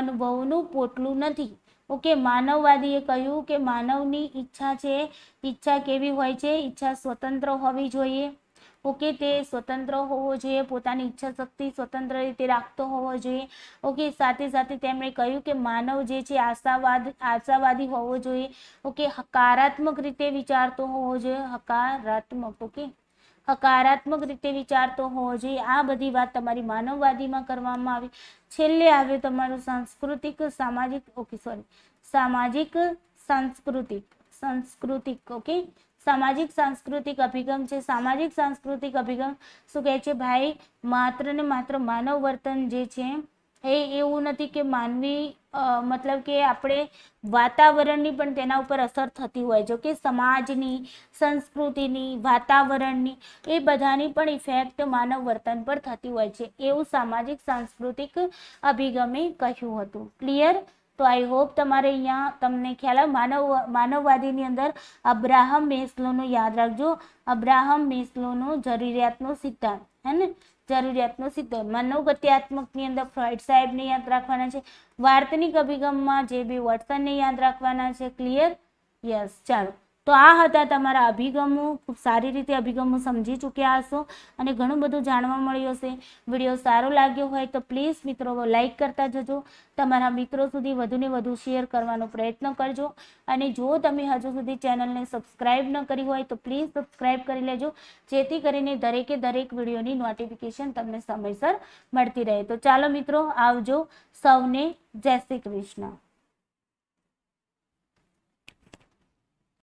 અનુભવનું પોટલું નથી ઓકે માનવવાદીએ કહ્યું કે માનવની ઈચ્છા છે ઈચ્છા કેવી હોય છે ઈચ્છા સ્વતંત્ર હોવી જોઈએ ઓકે તે સ્વતંત્ર હોવો જોઈએ પોતાની ઈચ્છા શક્તિ સ્વતંત્ર રીતે રાખતો હોવો જોઈએ ઓકે સાથે સાથે તેમણે કહ્યું કે માનવ જે છે આશાવાદ આશાવાદી હોવો જોઈએ ઓકે હકારાત્મક રીતે વિચારતો હોવો જોઈએ હકારાત્મક ઓકે હકારાત્મક રીતે વિચારતો હોવો જોઈએ આ બધી વાત તમારી માનવવાદીમાં કરવામાં આવી છેલ્લે આવ્યો તમારું સાંસ્કૃતિક સામાજિક ઓકે સોરી સામાજિક સાંસ્કૃતિક સાંસ્કૃતિક ઓકે સામાજિક સાંસ્કૃતિક અભિગમ છે સામાજિક સાંસ્કૃતિક અભિગમ શું કહે છે ભાઈ માત્ર ને માત્ર માનવ વર્તન જે છે એ એવું નથી કે માનવી મતલબ કે આપણે વાતાવરણની પણ તેના ઉપર અસર થતી હોય જો કે સમાજની સંસ્કૃતિની વાતાવરણની એ બધાની પણ ઇફેક્ટ માનવ વર્તન પર થતી હોય છે એવું સામાજિક સાંસ્કૃતિક અભિગમે કહ્યું હતું ક્લિયર તો આઈ હોપ તમારે અહીંયા તમને ખ્યાલ આવે માનવ માનવવાદીની અંદર અબ્રાહમ મેસ્લોનું યાદ રાખજો અબ્રાહમ મેસ્લોનો જરૂરિયાતનો સિદ્ધાંત હે ને જરૂરિયાતનો સિદ્ધાંત મનોગત્યાત્મકની અંદર ફ્રોઇડ સાહેબને યાદ રાખવાના છે વાર્તનિક અભિગમમાં જે બી વર્તનને યાદ રાખવાના છે ક્લિયર યસ ચાલો તો આ હતા તમારા અભિગમો ખૂબ સારી રીતે અભિગમો સમજી ચૂક્યા હશો અને ઘણું બધું જાણવા મળ્યું હશે વિડીયો સારો લાગ્યો હોય તો પ્લીઝ મિત્રો લાઇક કરતા જજો તમારા મિત્રો સુધી વધુને વધુ શેર કરવાનો પ્રયત્ન કરજો અને જો તમે હજુ સુધી ચેનલને સબસ્ક્રાઇબ ન કરી હોય તો પ્લીઝ સબસ્ક્રાઇબ કરી લેજો જેથી કરીને દરેકે દરેક વિડીયોની નોટિફિકેશન તમને સમયસર મળતી રહે તો ચાલો મિત્રો આવજો સૌને જય શ્રી કૃષ્ણ